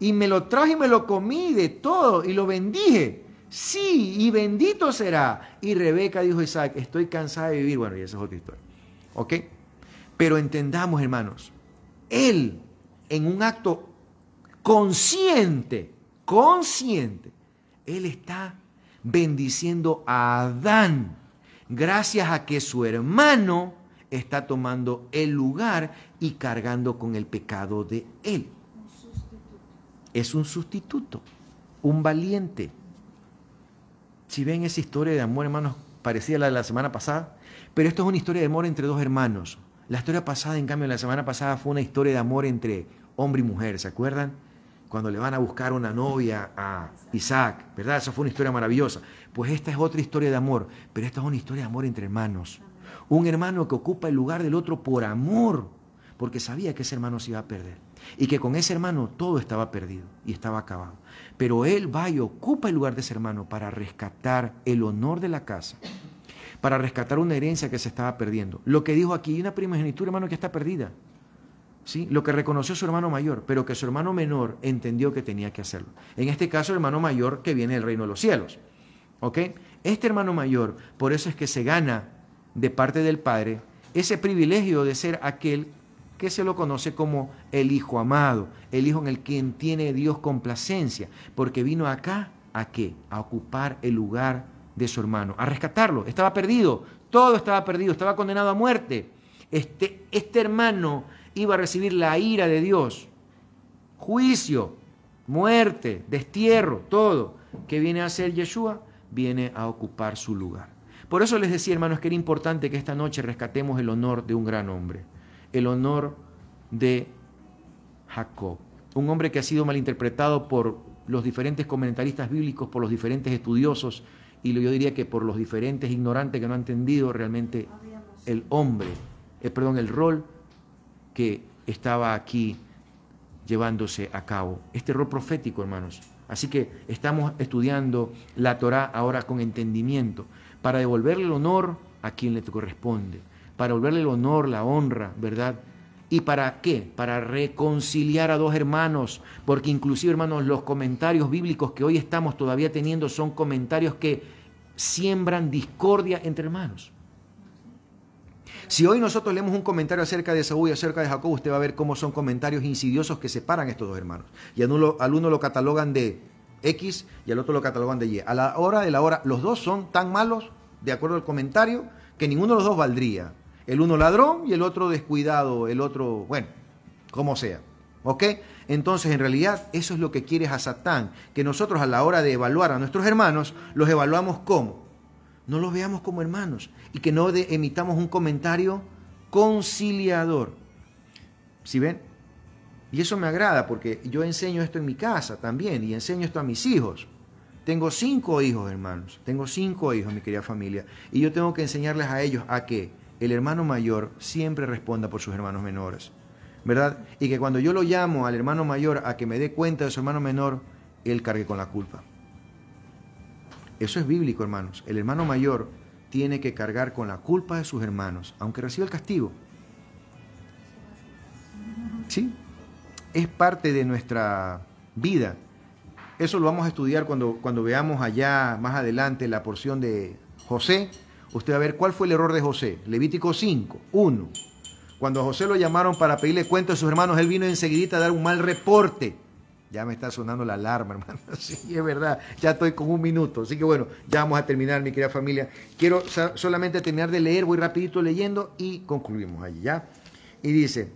Y me lo traje y me lo comí de todo y lo bendije. Sí, y bendito será. Y Rebeca dijo a Isaac, estoy cansada de vivir. Bueno, y esa es otra historia. ¿Ok? Pero entendamos, hermanos, él en un acto consciente, consciente, Él está bendiciendo a Adán gracias a que su hermano está tomando el lugar y cargando con el pecado de él. es un sustituto, un valiente. Si ven esa historia de amor, hermanos, parecida a la de la semana pasada, pero esto es una historia de amor entre dos hermanos. La historia pasada, en cambio, la semana pasada fue una historia de amor entre hombre y mujer, ¿se acuerdan? Cuando le van a buscar una novia a Isaac, ¿verdad? Esa fue una historia maravillosa. Pues esta es otra historia de amor, pero esta es una historia de amor entre hermanos. Un hermano que ocupa el lugar del otro por amor, porque sabía que ese hermano se iba a perder y que con ese hermano todo estaba perdido y estaba acabado. Pero él va y ocupa el lugar de ese hermano para rescatar el honor de la casa, para rescatar una herencia que se estaba perdiendo. Lo que dijo aquí, una primogenitura, hermano, que está perdida lo que reconoció su hermano mayor, pero que su hermano menor entendió que tenía que hacerlo. En este caso, el hermano mayor que viene del reino de los cielos. Este hermano mayor, por eso es que se gana de parte del Padre ese privilegio de ser aquel que se lo conoce como el Hijo amado, el Hijo en el quien tiene Dios complacencia, porque vino acá a qué? A ocupar el lugar de su hermano, a rescatarlo. Estaba perdido, todo estaba perdido, estaba condenado a muerte. Este, este hermano iba a recibir la ira de Dios, juicio, muerte, destierro, todo. que viene a hacer Yeshua? Viene a ocupar su lugar. Por eso les decía, hermanos, que era importante que esta noche rescatemos el honor de un gran hombre, el honor de Jacob, un hombre que ha sido malinterpretado por los diferentes comentaristas bíblicos, por los diferentes estudiosos y yo diría que por los diferentes ignorantes que no han entendido realmente el hombre, eh, perdón, el rol que estaba aquí llevándose a cabo. Este error profético, hermanos. Así que estamos estudiando la Torá ahora con entendimiento, para devolverle el honor a quien le corresponde, para devolverle el honor, la honra, ¿verdad? ¿Y para qué? Para reconciliar a dos hermanos, porque inclusive, hermanos, los comentarios bíblicos que hoy estamos todavía teniendo son comentarios que siembran discordia entre hermanos. Si hoy nosotros leemos un comentario acerca de Saúl y acerca de Jacob, usted va a ver cómo son comentarios insidiosos que separan estos dos hermanos. Y al uno, al uno lo catalogan de X y al otro lo catalogan de Y. A la hora de la hora, los dos son tan malos, de acuerdo al comentario, que ninguno de los dos valdría. El uno ladrón y el otro descuidado, el otro, bueno, como sea. ¿Ok? Entonces, en realidad, eso es lo que quiere Satán, que nosotros a la hora de evaluar a nuestros hermanos, los evaluamos como no los veamos como hermanos y que no emitamos un comentario conciliador. ¿Sí ven? Y eso me agrada porque yo enseño esto en mi casa también y enseño esto a mis hijos. Tengo cinco hijos, hermanos. Tengo cinco hijos, mi querida familia. Y yo tengo que enseñarles a ellos a que el hermano mayor siempre responda por sus hermanos menores. ¿Verdad? Y que cuando yo lo llamo al hermano mayor a que me dé cuenta de su hermano menor, él cargue con la culpa. Eso es bíblico, hermanos. El hermano mayor tiene que cargar con la culpa de sus hermanos, aunque reciba el castigo. ¿Sí? Es parte de nuestra vida. Eso lo vamos a estudiar cuando, cuando veamos allá más adelante la porción de José. Usted va a ver cuál fue el error de José. Levítico 5, 1. Cuando a José lo llamaron para pedirle cuenta a sus hermanos, él vino enseguidita a dar un mal reporte. Ya me está sonando la alarma, hermano. Sí, es verdad. Ya estoy con un minuto. Así que bueno, ya vamos a terminar, mi querida familia. Quiero solamente terminar de leer, voy rapidito leyendo y concluimos allí, ¿ya? Y dice,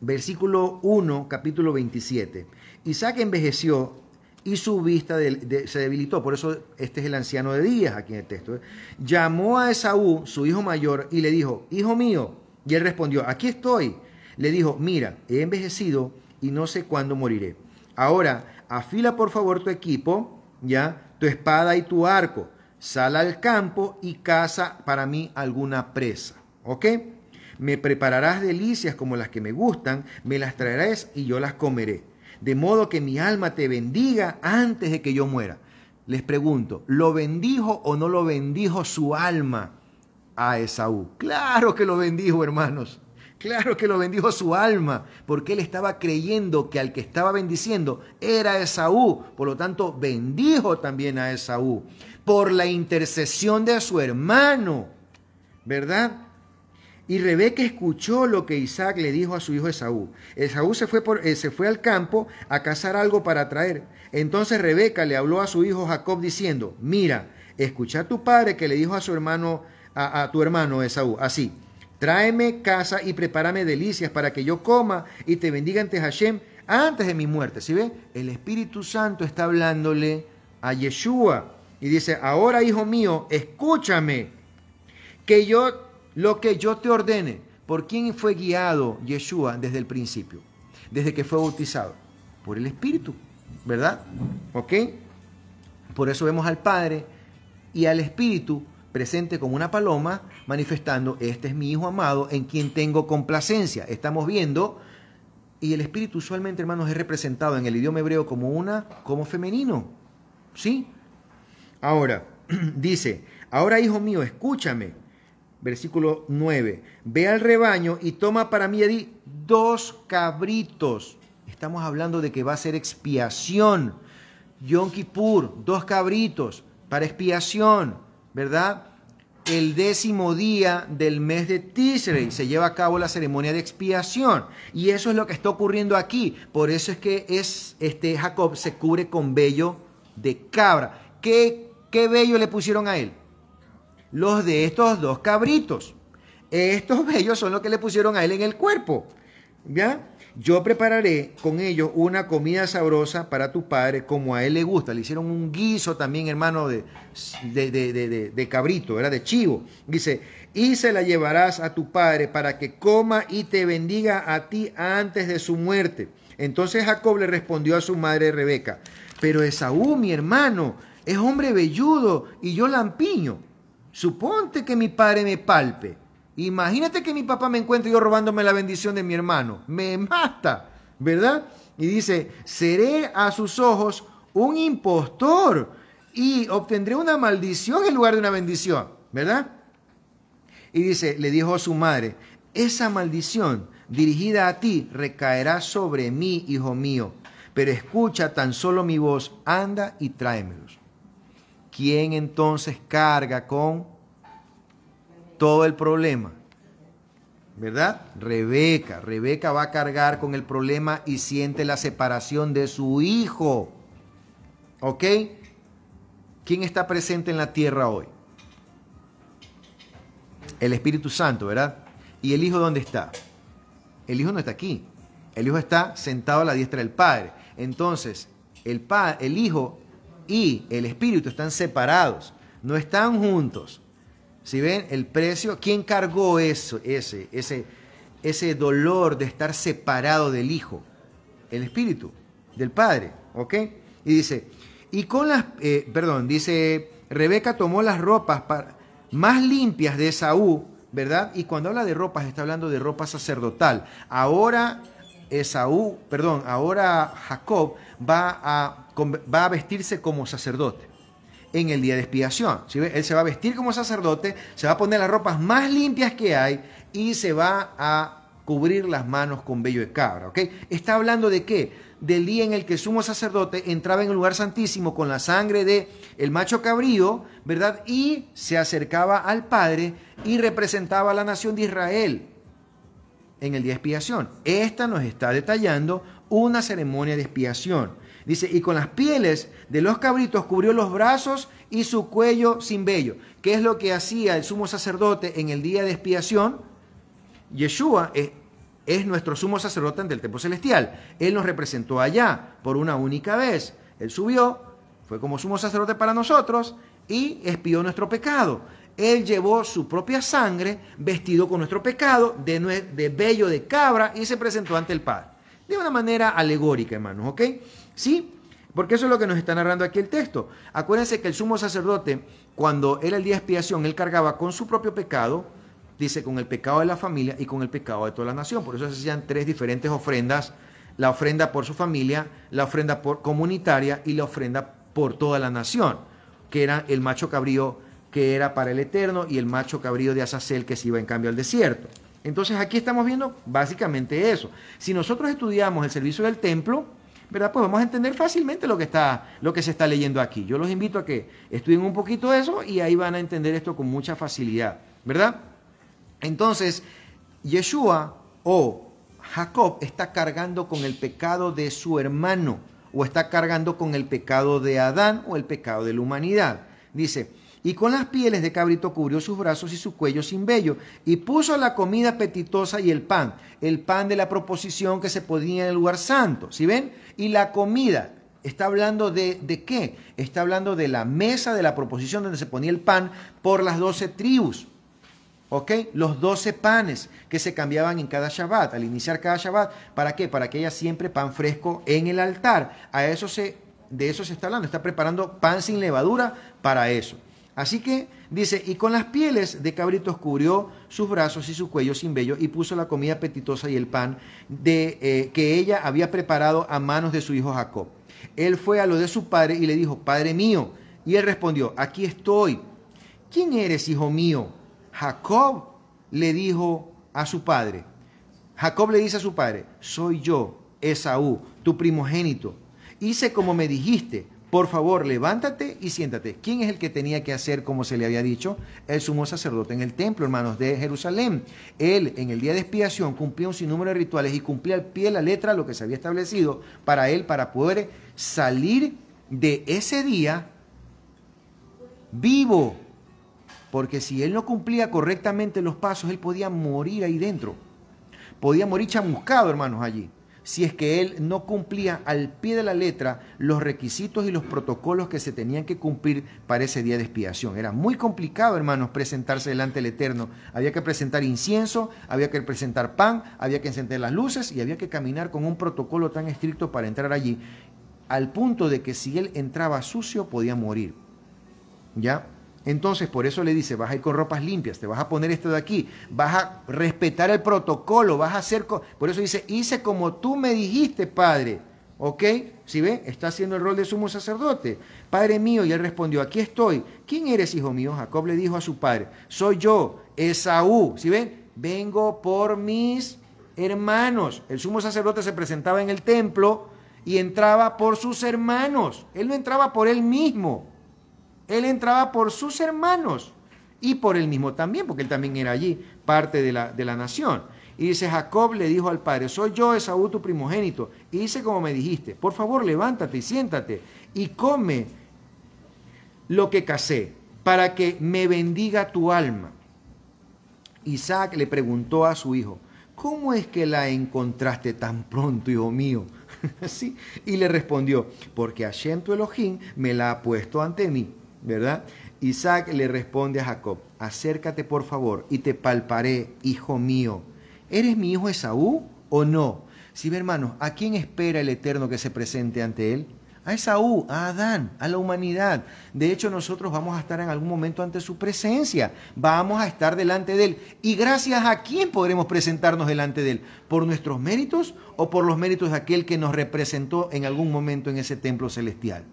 versículo 1, capítulo 27. Isaac envejeció y su vista se debilitó. Por eso este es el anciano de días aquí en el texto. ¿eh? Llamó a Esaú, su hijo mayor, y le dijo, hijo mío. Y él respondió, aquí estoy. Le dijo, mira, he envejecido y no sé cuándo moriré. Ahora, afila por favor tu equipo, ¿ya? Tu espada y tu arco. Sal al campo y caza para mí alguna presa, ¿ok? Me prepararás delicias como las que me gustan, me las traerás y yo las comeré. De modo que mi alma te bendiga antes de que yo muera. Les pregunto, ¿lo bendijo o no lo bendijo su alma a Esaú? Claro que lo bendijo, hermanos. Claro que lo bendijo su alma, porque él estaba creyendo que al que estaba bendiciendo era Esaú. Por lo tanto, bendijo también a Esaú por la intercesión de su hermano, ¿verdad? Y Rebeca escuchó lo que Isaac le dijo a su hijo Esaú. Esaú se fue, por, eh, se fue al campo a cazar algo para traer. Entonces Rebeca le habló a su hijo Jacob diciendo, mira, escucha a tu padre que le dijo a su hermano, a tu hermano Esaú, así Tráeme casa y prepárame delicias para que yo coma y te bendiga ante Hashem antes de mi muerte. ¿Sí ve? El Espíritu Santo está hablándole a Yeshua y dice, ahora hijo mío, escúchame, que yo lo que yo te ordene. ¿Por quién fue guiado Yeshua desde el principio? Desde que fue bautizado. Por el Espíritu, ¿verdad? ¿Ok? Por eso vemos al Padre y al Espíritu presente como una paloma, manifestando, este es mi Hijo amado, en quien tengo complacencia. Estamos viendo, y el Espíritu usualmente, hermanos, es representado en el idioma hebreo como una, como femenino. ¿Sí? Ahora, dice, ahora hijo mío, escúchame. Versículo 9, ve al rebaño y toma para mí dos cabritos. Estamos hablando de que va a ser expiación. Yom Kippur, dos cabritos para expiación ¿verdad? El décimo día del mes de Tisrei se lleva a cabo la ceremonia de expiación. Y eso es lo que está ocurriendo aquí. Por eso es que este Jacob se cubre con vello de cabra. ¿Qué, ¿Qué vello le pusieron a él? Los de estos dos cabritos. Estos vellos son los que le pusieron a él en el cuerpo. ¿Ya? Yo prepararé con ellos una comida sabrosa para tu padre, como a él le gusta. Le hicieron un guiso también, hermano, de, de, de, de cabrito, era de chivo. Dice, y se la llevarás a tu padre para que coma y te bendiga a ti antes de su muerte. Entonces Jacob le respondió a su madre Rebeca, pero Esaú, mi hermano, es hombre velludo y yo lampiño. Suponte que mi padre me palpe Imagínate que mi papá me encuentre yo robándome la bendición de mi hermano. Me mata, ¿verdad? Y dice, seré a sus ojos un impostor y obtendré una maldición en lugar de una bendición, ¿verdad? Y dice, le dijo a su madre, esa maldición dirigida a ti recaerá sobre mí, hijo mío, pero escucha tan solo mi voz, anda y tráemelos. ¿Quién entonces carga con todo el problema. ¿Verdad? Rebeca, Rebeca va a cargar con el problema y siente la separación de su hijo. ¿Ok? ¿Quién está presente en la tierra hoy? El Espíritu Santo, ¿verdad? ¿Y el Hijo dónde está? El Hijo no está aquí. El Hijo está sentado a la diestra del Padre. Entonces, el, el Hijo y el Espíritu están separados, no están juntos. Si ven el precio, ¿quién cargó eso, ese, ese, ese dolor de estar separado del Hijo? El Espíritu, del Padre, ¿ok? Y dice, y con las, eh, perdón, dice, Rebeca tomó las ropas más limpias de Esaú, ¿verdad? Y cuando habla de ropas, está hablando de ropa sacerdotal. Ahora Esaú, perdón, ahora Jacob va a, va a vestirse como sacerdote en el día de expiación. Él se va a vestir como sacerdote, se va a poner las ropas más limpias que hay y se va a cubrir las manos con vello de cabra. Está hablando de qué? Del día en el que el sumo sacerdote entraba en el lugar santísimo con la sangre de el macho cabrío, ¿verdad? Y se acercaba al Padre y representaba a la nación de Israel en el día de expiación. Esta nos está detallando una ceremonia de expiación. Dice, y con las pieles de los cabritos cubrió los brazos y su cuello sin vello. ¿Qué es lo que hacía el sumo sacerdote en el día de expiación? Yeshua es, nuestro sumo sacerdote ante el templo celestial. Él nos representó allá por una única vez. Él subió, fue como sumo sacerdote para nosotros y expió nuestro pecado. Él llevó su propia sangre, vestido con nuestro pecado, de, de vello de cabra, y se presentó ante el Padre. De una manera alegórica, hermanos, ¿ok? ¿Sí? Porque eso es lo que nos está narrando aquí el texto. Acuérdense que el sumo sacerdote, cuando era el día de expiación, él cargaba con su propio pecado, dice, con el pecado de la familia y con el pecado de toda la nación. Por eso se hacían tres diferentes ofrendas, la ofrenda por su familia, la ofrenda comunitaria y la ofrenda por toda la nación, que era el macho cabrío que era para el eterno y el macho cabrío de Azazel que se iba en cambio al desierto. Entonces aquí estamos viendo básicamente eso. Si nosotros estudiamos el servicio del templo, ¿verdad? Pues vamos a entender fácilmente lo que, está, lo que se está leyendo aquí. Yo los invito a que estudien un poquito eso y ahí van a entender esto con mucha facilidad, ¿verdad? Entonces, Yeshua o Jacob está cargando con el pecado de su hermano o está cargando con el pecado de Adán o el pecado de la humanidad. Dice, y con las pieles de cabrito cubrió sus brazos y su cuello sin vello, y puso la comida apetitosa y el pan, el pan de la proposición que se ponía en el lugar santo, ¿sí ven? Y la comida, está hablando de, de qué? Está hablando de la mesa de la proposición donde se ponía el pan por las doce tribus, ¿ok? Los doce panes que se cambiaban en cada Shabbat, al iniciar cada Shabbat, ¿para qué? Para que haya siempre pan fresco en el altar, a eso se... De eso se está hablando, está preparando pan sin levadura para eso. Así que dice, y con las pieles de cabritos cubrió sus brazos y su cuello sin vello y puso la comida apetitosa y el pan de, eh, que ella había preparado a manos de su hijo Jacob. Él fue a lo de su padre y le dijo, Padre mío, y él respondió, aquí estoy. ¿Quién eres, hijo mío? Jacob le dijo a su padre. Jacob le dice a su padre, soy yo, Esaú, tu primogénito. Hice como me dijiste, por favor, levántate y siéntate. ¿Quién es el que tenía que hacer como se le había dicho? El sumo sacerdote en el templo, hermanos, de Jerusalén. Él en el día de expiación cumplía un sinnúmero de rituales y cumplía al pie de la letra lo que se había establecido para él, para poder salir de ese día vivo. Porque si él no cumplía correctamente los pasos, él podía morir ahí dentro. Podía morir chamuscado, hermanos, allí si es que él no cumplía al pie de la letra los requisitos y los protocolos que se tenían que cumplir para ese día de expiación. Era muy complicado, hermanos, presentarse delante del Eterno. Había que presentar incienso, había que presentar pan, había que encender las luces y había que caminar con un protocolo tan estricto para entrar allí, al punto de que si él entraba sucio podía morir. ¿Ya? Entonces, por eso le dice, vas a ir con ropas limpias, te vas a poner esto de aquí, vas a respetar el protocolo, vas a hacer... Por eso dice, hice como tú me dijiste, Padre. ¿Ok? Si ¿Sí ve, está haciendo el rol de sumo sacerdote. Padre mío, y él respondió, aquí estoy. ¿Quién eres, hijo mío? Jacob le dijo a su padre, soy yo, Esaú. Si ¿Sí ven, vengo por mis hermanos. El sumo sacerdote se presentaba en el templo y entraba por sus hermanos. Él no entraba por él mismo. Él entraba por sus hermanos y por él mismo también, porque él también era allí, parte de la, de la nación. Y dice, Jacob le dijo al padre, soy yo Esaú tu primogénito. Y dice, como me dijiste, por favor levántate y siéntate y come lo que casé, para que me bendiga tu alma. Isaac le preguntó a su hijo, ¿cómo es que la encontraste tan pronto, hijo mío? Y le respondió, porque Hashem tu Elohim me la ha puesto ante mí. ¿verdad? Isaac le responde a Jacob, acércate por favor y te palparé, hijo mío. ¿Eres mi hijo Esaú o no? Si hermanos, ¿a quién espera el Eterno que se presente ante él? A Esaú, a Adán, a la humanidad. De hecho, nosotros vamos a estar en algún momento ante su presencia. Vamos a estar delante de él. ¿Y gracias a quién podremos presentarnos delante de él? ¿Por nuestros méritos o por los méritos de aquel que nos representó en algún momento en ese templo celestial?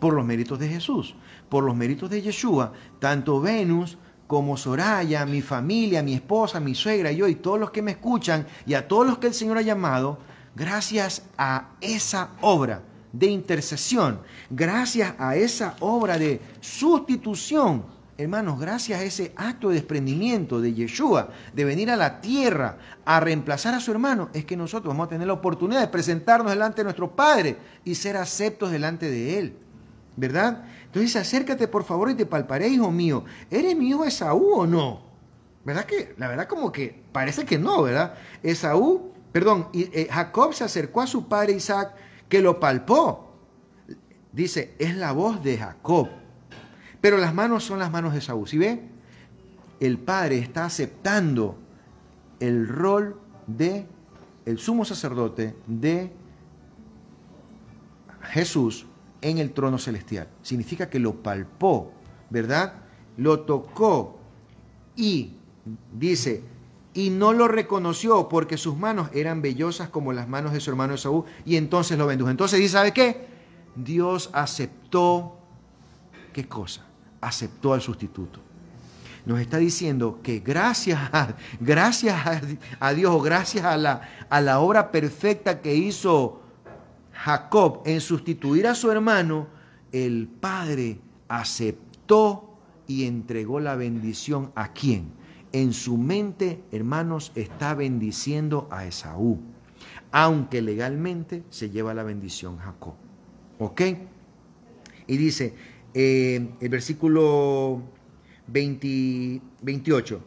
por los méritos de Jesús, por los méritos de Yeshua, tanto Venus como Soraya, mi familia, mi esposa, mi suegra, yo y todos los que me escuchan y a todos los que el Señor ha llamado, gracias a esa obra de intercesión, gracias a esa obra de sustitución, hermanos, gracias a ese acto de desprendimiento de Yeshua, de venir a la tierra a reemplazar a su hermano, es que nosotros vamos a tener la oportunidad de presentarnos delante de nuestro Padre y ser aceptos delante de Él. ¿verdad? Entonces acércate por favor y te palparé, hijo mío. ¿Eres mío Esaú o no? ¿Verdad que? La verdad como que parece que no, ¿verdad? Esaú, perdón, eh, Jacob se acercó a su padre Isaac que lo palpó. Dice, es la voz de Jacob. Pero las manos son las manos de Esaú. Si ve? El padre está aceptando el rol de el sumo sacerdote de Jesús en el trono celestial. Significa que lo palpó, ¿verdad? Lo tocó y dice, y no lo reconoció porque sus manos eran vellosas como las manos de su hermano Esaú y entonces lo bendijo. Entonces dice, ¿sabe qué? Dios aceptó, ¿qué cosa? Aceptó al sustituto. Nos está diciendo que gracias a, gracias a, a Dios, gracias a la, a la obra perfecta que hizo Jacob en sustituir a su hermano, el padre aceptó y entregó la bendición a quién. En su mente, hermanos, está bendiciendo a Esaú, aunque legalmente se lleva la bendición Jacob. ¿Ok? Y dice eh, el versículo 28.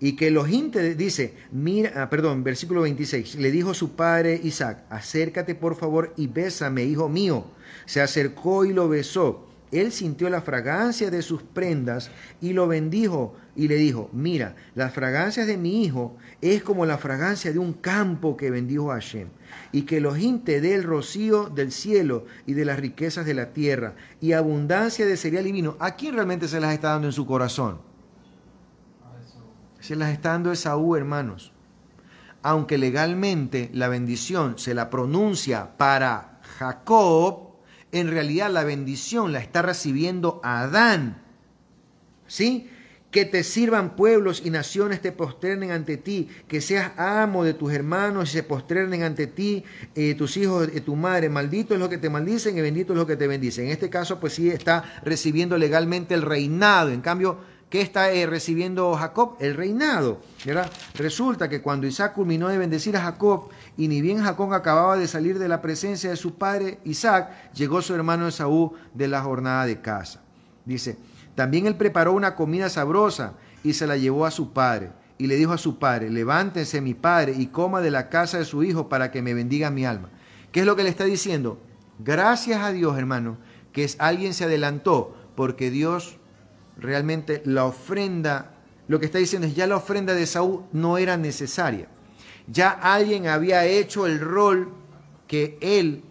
Y que los inte dice, mira, ah, perdón, versículo 26, le dijo su padre Isaac, acércate por favor y bésame, hijo mío. Se acercó y lo besó. Él sintió la fragancia de sus prendas y lo bendijo y le dijo, mira, las fragancias de mi hijo es como la fragancia de un campo que bendijo Hashem, y que los inte dé el rocío del cielo y de las riquezas de la tierra, y abundancia de cereal y vino. ¿A quién realmente se las está dando en su corazón? Se las está dando Esaú, hermanos. Aunque legalmente la bendición se la pronuncia para Jacob, en realidad la bendición la está recibiendo Adán. ¿Sí? Que te sirvan pueblos y naciones te posternen ante ti, que seas amo de tus hermanos y se posternen ante ti, eh, tus hijos, y eh, tu madre. Maldito es lo que te maldicen y bendito es lo que te bendicen. En este caso, pues sí está recibiendo legalmente el reinado. En cambio, ¿Qué está eh, recibiendo Jacob? El reinado. Resulta que cuando Isaac culminó de bendecir a Jacob, y ni bien Jacob acababa de salir de la presencia de su padre Isaac, llegó su hermano Esaú de la jornada de casa. Dice, también él preparó una comida sabrosa y se la llevó a su padre. Y le dijo a su padre, levántense mi padre y coma de la casa de su hijo para que me bendiga mi alma. ¿Qué es lo que le está diciendo? Gracias a Dios, hermano, que alguien se adelantó porque Dios realmente la ofrenda, lo que está diciendo es ya la ofrenda de Saúl no era necesaria. Ya alguien había hecho el rol que él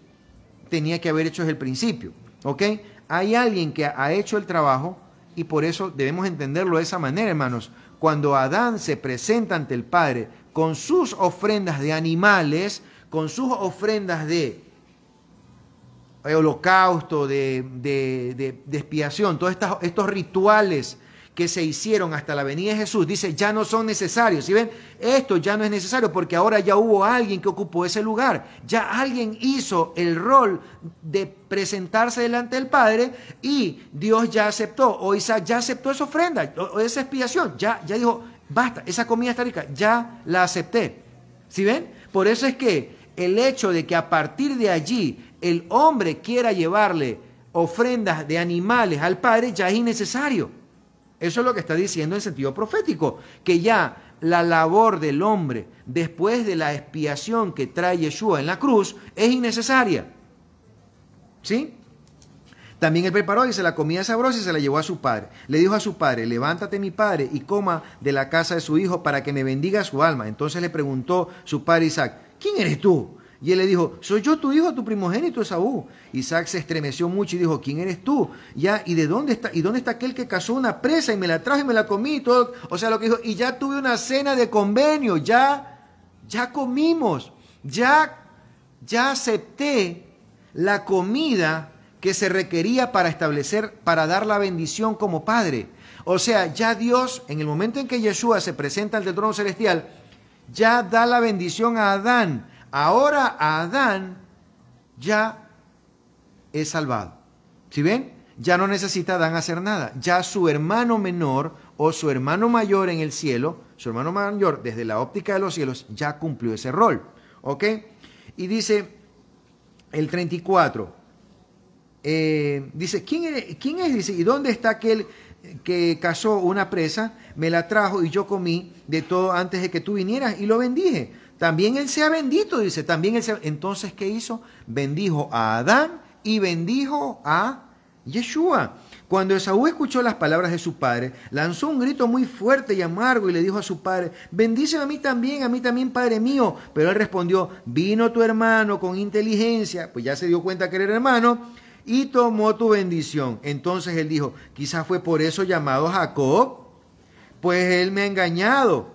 tenía que haber hecho desde el principio. ¿Ok? Hay alguien que ha hecho el trabajo y por eso debemos entenderlo de esa manera, hermanos. Cuando Adán se presenta ante el Padre con sus ofrendas de animales, con sus ofrendas de eh, holocausto, de, expiación, todos estos, estos rituales que se hicieron hasta la venida de Jesús, dice, ya no son necesarios. ¿Sí ven? Esto ya no es necesario porque ahora ya hubo alguien que ocupó ese lugar. Ya alguien hizo el rol de presentarse delante del Padre y Dios ya aceptó, o Isaac ya aceptó esa ofrenda, o esa expiación. Ya, ya dijo, basta, esa comida está rica, ya la acepté. si ven? Por eso es que el hecho de que a partir de allí el hombre quiera llevarle ofrendas de animales al Padre, ya es innecesario. Eso es lo que está diciendo en sentido profético, que ya la labor del hombre después de la expiación que trae Yeshua en la cruz es innecesaria. ¿Sí? También él preparó y se la comía sabrosa y se la llevó a su padre. Le dijo a su padre, levántate mi padre y coma de la casa de su hijo para que me bendiga su alma. Entonces le preguntó su padre Isaac, ¿quién eres tú? Y él le dijo, ¿soy yo tu hijo, tu primogénito Esaú? Isaac se estremeció mucho y dijo, ¿quién eres tú? Ya, ¿y de dónde está? ¿Y dónde está aquel que cazó una presa y me la trajo y me la comí? todo, o sea, lo que dijo, y ya tuve una cena de convenio, ya, ya comimos, ya, ya acepté la comida que se requería para establecer, para dar la bendición como padre. O sea, ya Dios, en el momento en que Yeshua se presenta al trono celestial, ya da la bendición a Adán Ahora Adán ya es salvado. ¿si ven? Ya no necesita Adán hacer nada. Ya su hermano menor o su hermano mayor en el cielo, su hermano mayor desde la óptica de los cielos, ya cumplió ese rol. ¿Ok? Y dice el 34. Eh, dice, ¿quién, ¿quién es? Dice, ¿y dónde está aquel que cazó una presa? Me la trajo y yo comí de todo antes de que tú vinieras y lo bendije. También él sea bendito, dice, también él sea... Entonces, ¿qué hizo? Bendijo a Adán y bendijo a Yeshua. Cuando Esaú escuchó las palabras de su padre, lanzó un grito muy fuerte y amargo y le dijo a su padre, bendice a mí también, a mí también, padre mío. Pero él respondió, vino tu hermano con inteligencia, pues ya se dio cuenta que era hermano, y tomó tu bendición. Entonces él dijo, quizás fue por eso llamado Jacob, pues él me ha engañado.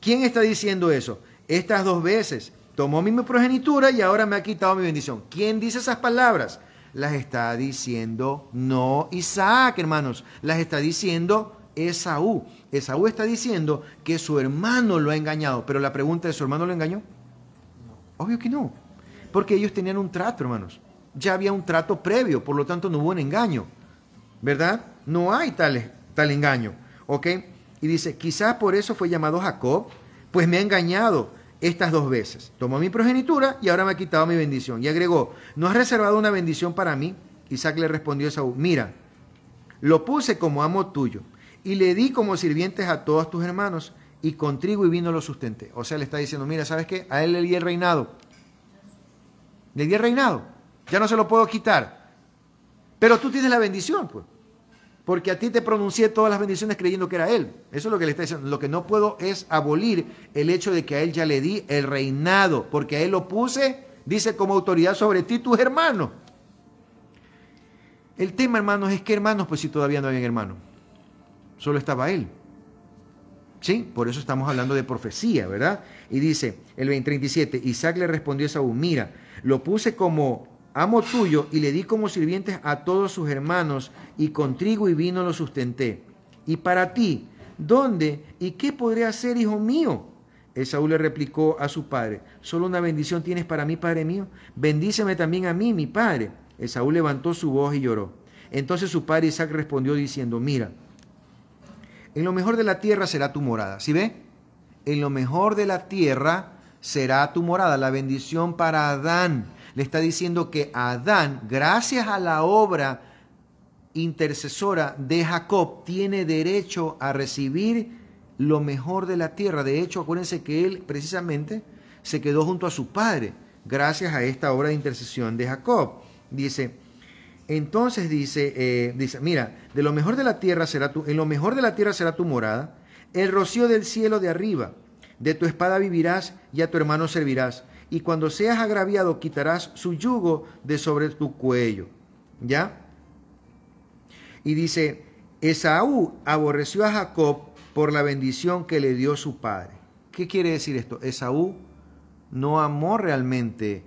¿Quién está diciendo eso? estas dos veces. Tomó mi progenitura y ahora me ha quitado mi bendición. ¿Quién dice esas palabras? Las está diciendo no Isaac, hermanos. Las está diciendo Esaú. Esaú está diciendo que su hermano lo ha engañado. Pero la pregunta es, ¿su hermano lo engañó? Obvio que no. Porque ellos tenían un trato, hermanos. Ya había un trato previo, por lo tanto no hubo un engaño. ¿Verdad? No hay tal, tal engaño. ¿Ok? Y dice, quizás por eso fue llamado Jacob, pues me ha engañado estas dos veces. Tomó mi progenitura y ahora me ha quitado mi bendición. Y agregó, ¿no has reservado una bendición para mí? Isaac le respondió a Saúl, mira, lo puse como amo tuyo y le di como sirvientes a todos tus hermanos y con trigo y vino lo sustenté. O sea, le está diciendo, mira, ¿sabes qué? A él le di el reinado. Le di el reinado. Ya no se lo puedo quitar. Pero tú tienes la bendición, pues porque a ti te pronuncié todas las bendiciones creyendo que era Él. Eso es lo que le está diciendo. Lo que no puedo es abolir el hecho de que a Él ya le di el reinado, porque a Él lo puse, dice, como autoridad sobre ti, tus hermanos. El tema, hermanos, es que hermanos, pues si todavía no habían hermanos, solo estaba Él. ¿Sí? Por eso estamos hablando de profecía, ¿verdad? Y dice el 2037, Isaac le respondió a Saúl, mira, lo puse como amo tuyo, y le di como sirvientes a todos sus hermanos, y con trigo y vino lo sustenté. Y para ti, ¿dónde y qué podré hacer, hijo mío? Esaú le replicó a su padre, solo una bendición tienes para mí, padre mío, bendíceme también a mí, mi padre. Esaú levantó su voz y lloró. Entonces su padre Isaac respondió diciendo, mira, en lo mejor de la tierra será tu morada, ¿sí ve? En lo mejor de la tierra será tu morada, la bendición para Adán está diciendo que Adán, gracias a la obra intercesora de Jacob, tiene derecho a recibir lo mejor de la tierra. De hecho, acuérdense que él precisamente se quedó junto a su padre gracias a esta obra de intercesión de Jacob. Dice, entonces dice, eh, dice, mira, de lo mejor de la tierra será tu, en lo mejor de la tierra será tu morada, el rocío del cielo de arriba, de tu espada vivirás y a tu hermano servirás y cuando seas agraviado quitarás su yugo de sobre tu cuello. ¿Ya? Y dice, Esaú aborreció a Jacob por la bendición que le dio su padre. ¿Qué quiere decir esto? Esaú no amó realmente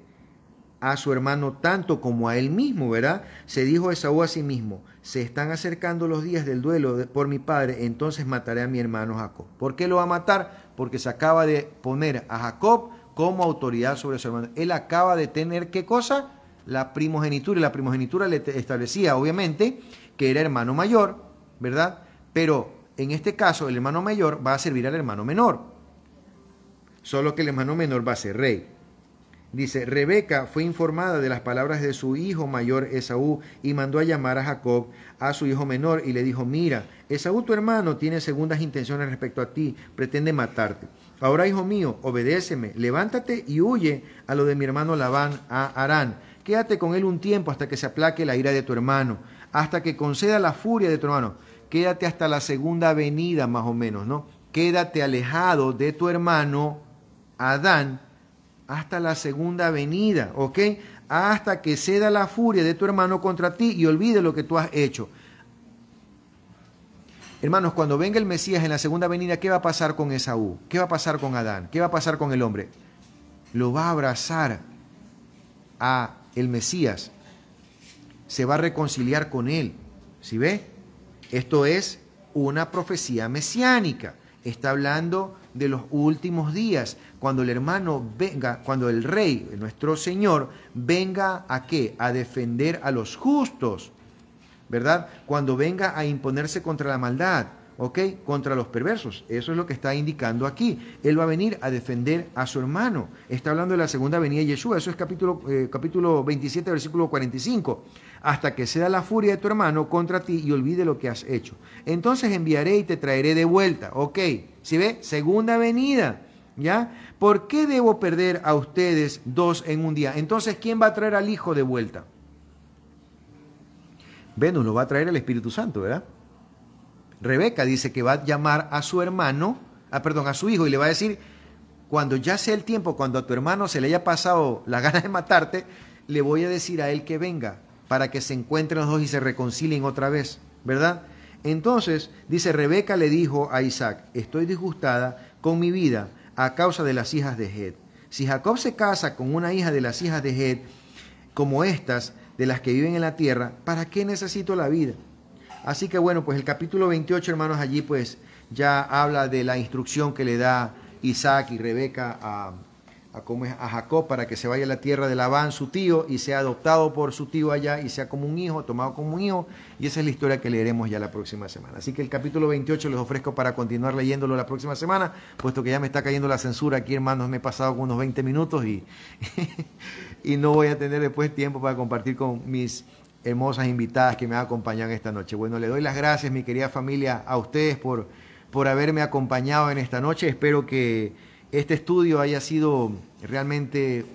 a su hermano tanto como a él mismo, ¿verdad? Se dijo Esaú a sí mismo, se están acercando los días del duelo por mi padre, entonces mataré a mi hermano Jacob. ¿Por qué lo va a matar? Porque se acaba de poner a Jacob como autoridad sobre su hermano. Él acaba de tener qué cosa? La primogenitura. Y la primogenitura le establecía, obviamente, que era hermano mayor, ¿verdad? Pero en este caso, el hermano mayor va a servir al hermano menor. Solo que el hermano menor va a ser rey. Dice, Rebeca fue informada de las palabras de su hijo mayor Esaú y mandó a llamar a Jacob, a su hijo menor, y le dijo, mira, Esaú tu hermano tiene segundas intenciones respecto a ti, pretende matarte. Ahora, hijo mío, obedéceme, levántate y huye a lo de mi hermano Labán a Arán. Quédate con él un tiempo hasta que se aplaque la ira de tu hermano, hasta que conceda la furia de tu hermano. Quédate hasta la segunda venida, más o menos, ¿no? Quédate alejado de tu hermano Adán hasta la segunda venida, ¿ok? Hasta que ceda la furia de tu hermano contra ti y olvide lo que tú has hecho. Hermanos, cuando venga el Mesías en la segunda venida, ¿qué va a pasar con Esaú? ¿Qué va a pasar con Adán? ¿Qué va a pasar con el hombre? Lo va a abrazar a el Mesías. Se va a reconciliar con él. ¿Sí ve? Esto es una profecía mesiánica. Está hablando de los últimos días, cuando el hermano venga, cuando el rey, nuestro Señor, venga a qué? A defender a los justos ¿verdad? Cuando venga a imponerse contra la maldad, ¿ok? Contra los perversos. Eso es lo que está indicando aquí. Él va a venir a defender a su hermano. Está hablando de la segunda venida de Yeshua. Eso es capítulo, eh, capítulo 27, versículo 45. Hasta que sea la furia de tu hermano contra ti y olvide lo que has hecho. Entonces enviaré y te traeré de vuelta. ¿Ok? ¿Si ¿Sí ve? Segunda venida. ¿Ya? ¿Por qué debo perder a ustedes dos en un día? Entonces, ¿quién va a traer al hijo de vuelta? Venus lo va a traer el Espíritu Santo, ¿verdad? Rebeca dice que va a llamar a su hermano, a ah, perdón, a su hijo y le va a decir, cuando ya sea el tiempo, cuando a tu hermano se le haya pasado la gana de matarte, le voy a decir a él que venga para que se encuentren los dos y se reconcilien otra vez, ¿verdad? Entonces, dice, Rebeca le dijo a Isaac, estoy disgustada con mi vida a causa de las hijas de Het. Si Jacob se casa con una hija de las hijas de Het, como estas, de las que viven en la tierra, ¿para qué necesito la vida? Así que bueno, pues el capítulo 28, hermanos, allí pues ya habla de la instrucción que le da Isaac y Rebeca a, a Jacob para que se vaya a la tierra de Labán, su tío, y sea adoptado por su tío allá y sea como un hijo, tomado como un hijo. Y esa es la historia que leeremos ya la próxima semana. Así que el capítulo 28 les ofrezco para continuar leyéndolo la próxima semana, puesto que ya me está cayendo la censura aquí, hermanos. Me he pasado unos 20 minutos y y no voy a tener después tiempo para compartir con mis hermosas invitadas que me acompañan esta noche. Bueno, le doy las gracias, mi querida familia, a ustedes por, por haberme acompañado en esta noche. Espero que este estudio haya sido realmente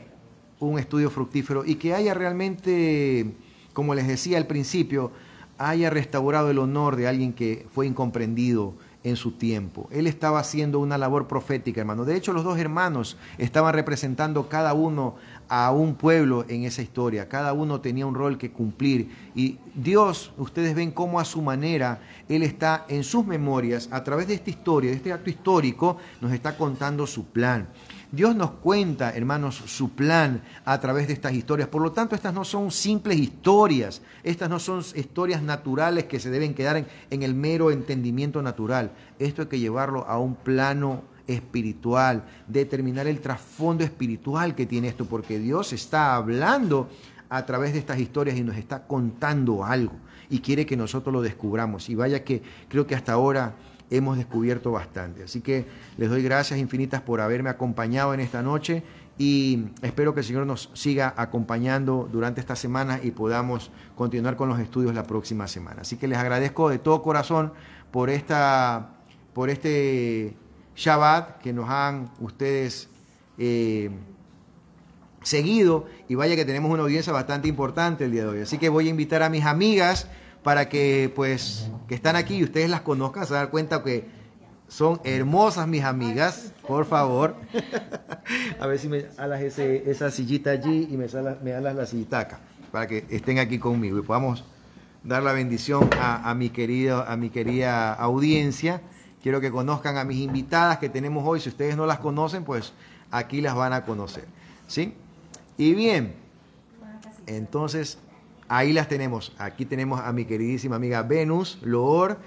un estudio fructífero y que haya realmente, como les decía al principio, haya restaurado el honor de alguien que fue incomprendido en su tiempo. Él estaba haciendo una labor profética, hermano. De hecho, los dos hermanos estaban representando cada uno a un pueblo en esa historia. Cada uno tenía un rol que cumplir. Y Dios, ustedes ven cómo a su manera Él está en sus memorias, a través de esta historia, de este acto histórico, nos está contando su plan. Dios nos cuenta, hermanos, su plan a través de estas historias. Por lo tanto, estas no son simples historias, estas no son historias naturales que se deben quedar en, el mero entendimiento natural. Esto hay que llevarlo a un plano espiritual, determinar el trasfondo espiritual que tiene esto, porque Dios está hablando a través de estas historias y nos está contando algo y quiere que nosotros lo descubramos. Y vaya que creo que hasta ahora hemos descubierto bastante. Así que les doy gracias infinitas por haberme acompañado en esta noche y espero que el Señor nos siga acompañando durante esta semana y podamos continuar con los estudios la próxima semana. Así que les agradezco de todo corazón por esta por este Shabbat que nos han ustedes eh, seguido. Y vaya que tenemos una audiencia bastante importante el día de hoy. Así que voy a invitar a mis amigas para que, pues, que están aquí y ustedes las conozcan, se dar cuenta que son hermosas mis amigas, por favor. a ver si me alas esa sillita allí y me, me alas la sillita acá, para que estén aquí conmigo y podamos dar la bendición a, a mi, querido, a mi querida audiencia. Quiero que conozcan a mis invitadas que tenemos hoy. Si ustedes no las conocen, pues aquí las van a conocer. ¿Sí? Y bien, entonces ahí las tenemos. Aquí tenemos a mi queridísima amiga Venus Loor.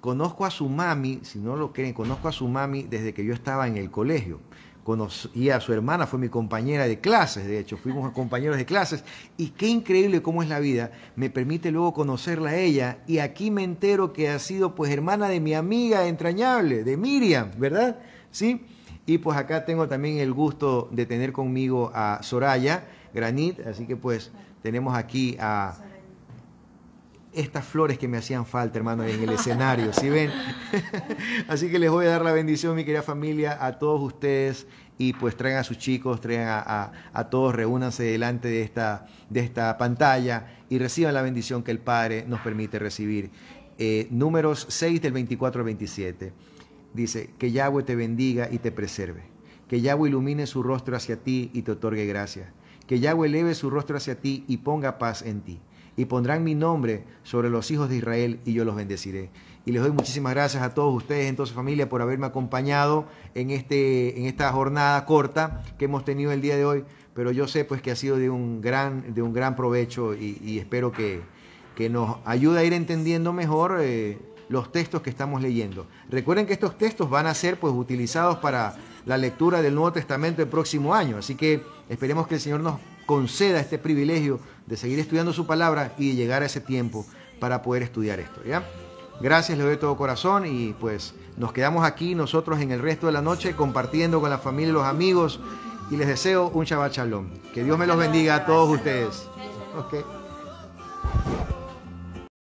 Conozco a su mami, si no lo creen, conozco a su mami desde que yo estaba en el colegio conocí a su hermana, fue mi compañera de clases, de hecho, fuimos compañeros de clases, y qué increíble cómo es la vida, me permite luego conocerla a ella, y aquí me entero que ha sido pues hermana de mi amiga entrañable, de Miriam, ¿verdad? Sí, y pues acá tengo también el gusto de tener conmigo a Soraya Granit, así que pues tenemos aquí a estas flores que me hacían falta, hermano, en el escenario, si ven? Así que les voy a dar la bendición, mi querida familia, a todos ustedes y pues traigan a sus chicos, traigan a, todos, reúnanse delante de esta, de esta pantalla y reciban la bendición que el Padre nos permite recibir. Eh, números 6 del 24 al 27. Dice, que Yahweh te bendiga y te preserve. Que Yahweh ilumine su rostro hacia ti y te otorgue gracia. Que Yahweh eleve su rostro hacia ti y ponga paz en ti y pondrán mi nombre sobre los hijos de Israel y yo los bendeciré. Y les doy muchísimas gracias a todos ustedes, entonces familia, por haberme acompañado en, este, en esta jornada corta que hemos tenido el día de hoy, pero yo sé pues que ha sido de un gran, de un gran provecho y, espero que, que, nos ayude a ir entendiendo mejor. Eh, los textos que estamos leyendo. Recuerden que estos textos van a ser pues utilizados para la lectura del Nuevo Testamento el próximo año, así que esperemos que el Señor nos conceda este privilegio de seguir estudiando su palabra y de llegar a ese tiempo para poder estudiar esto. ¿ya? Gracias, le doy todo corazón y pues nos quedamos aquí nosotros en el resto de la noche compartiendo con la familia y los amigos y les deseo un Shabbat Shalom. Que Dios me los bendiga a todos ustedes.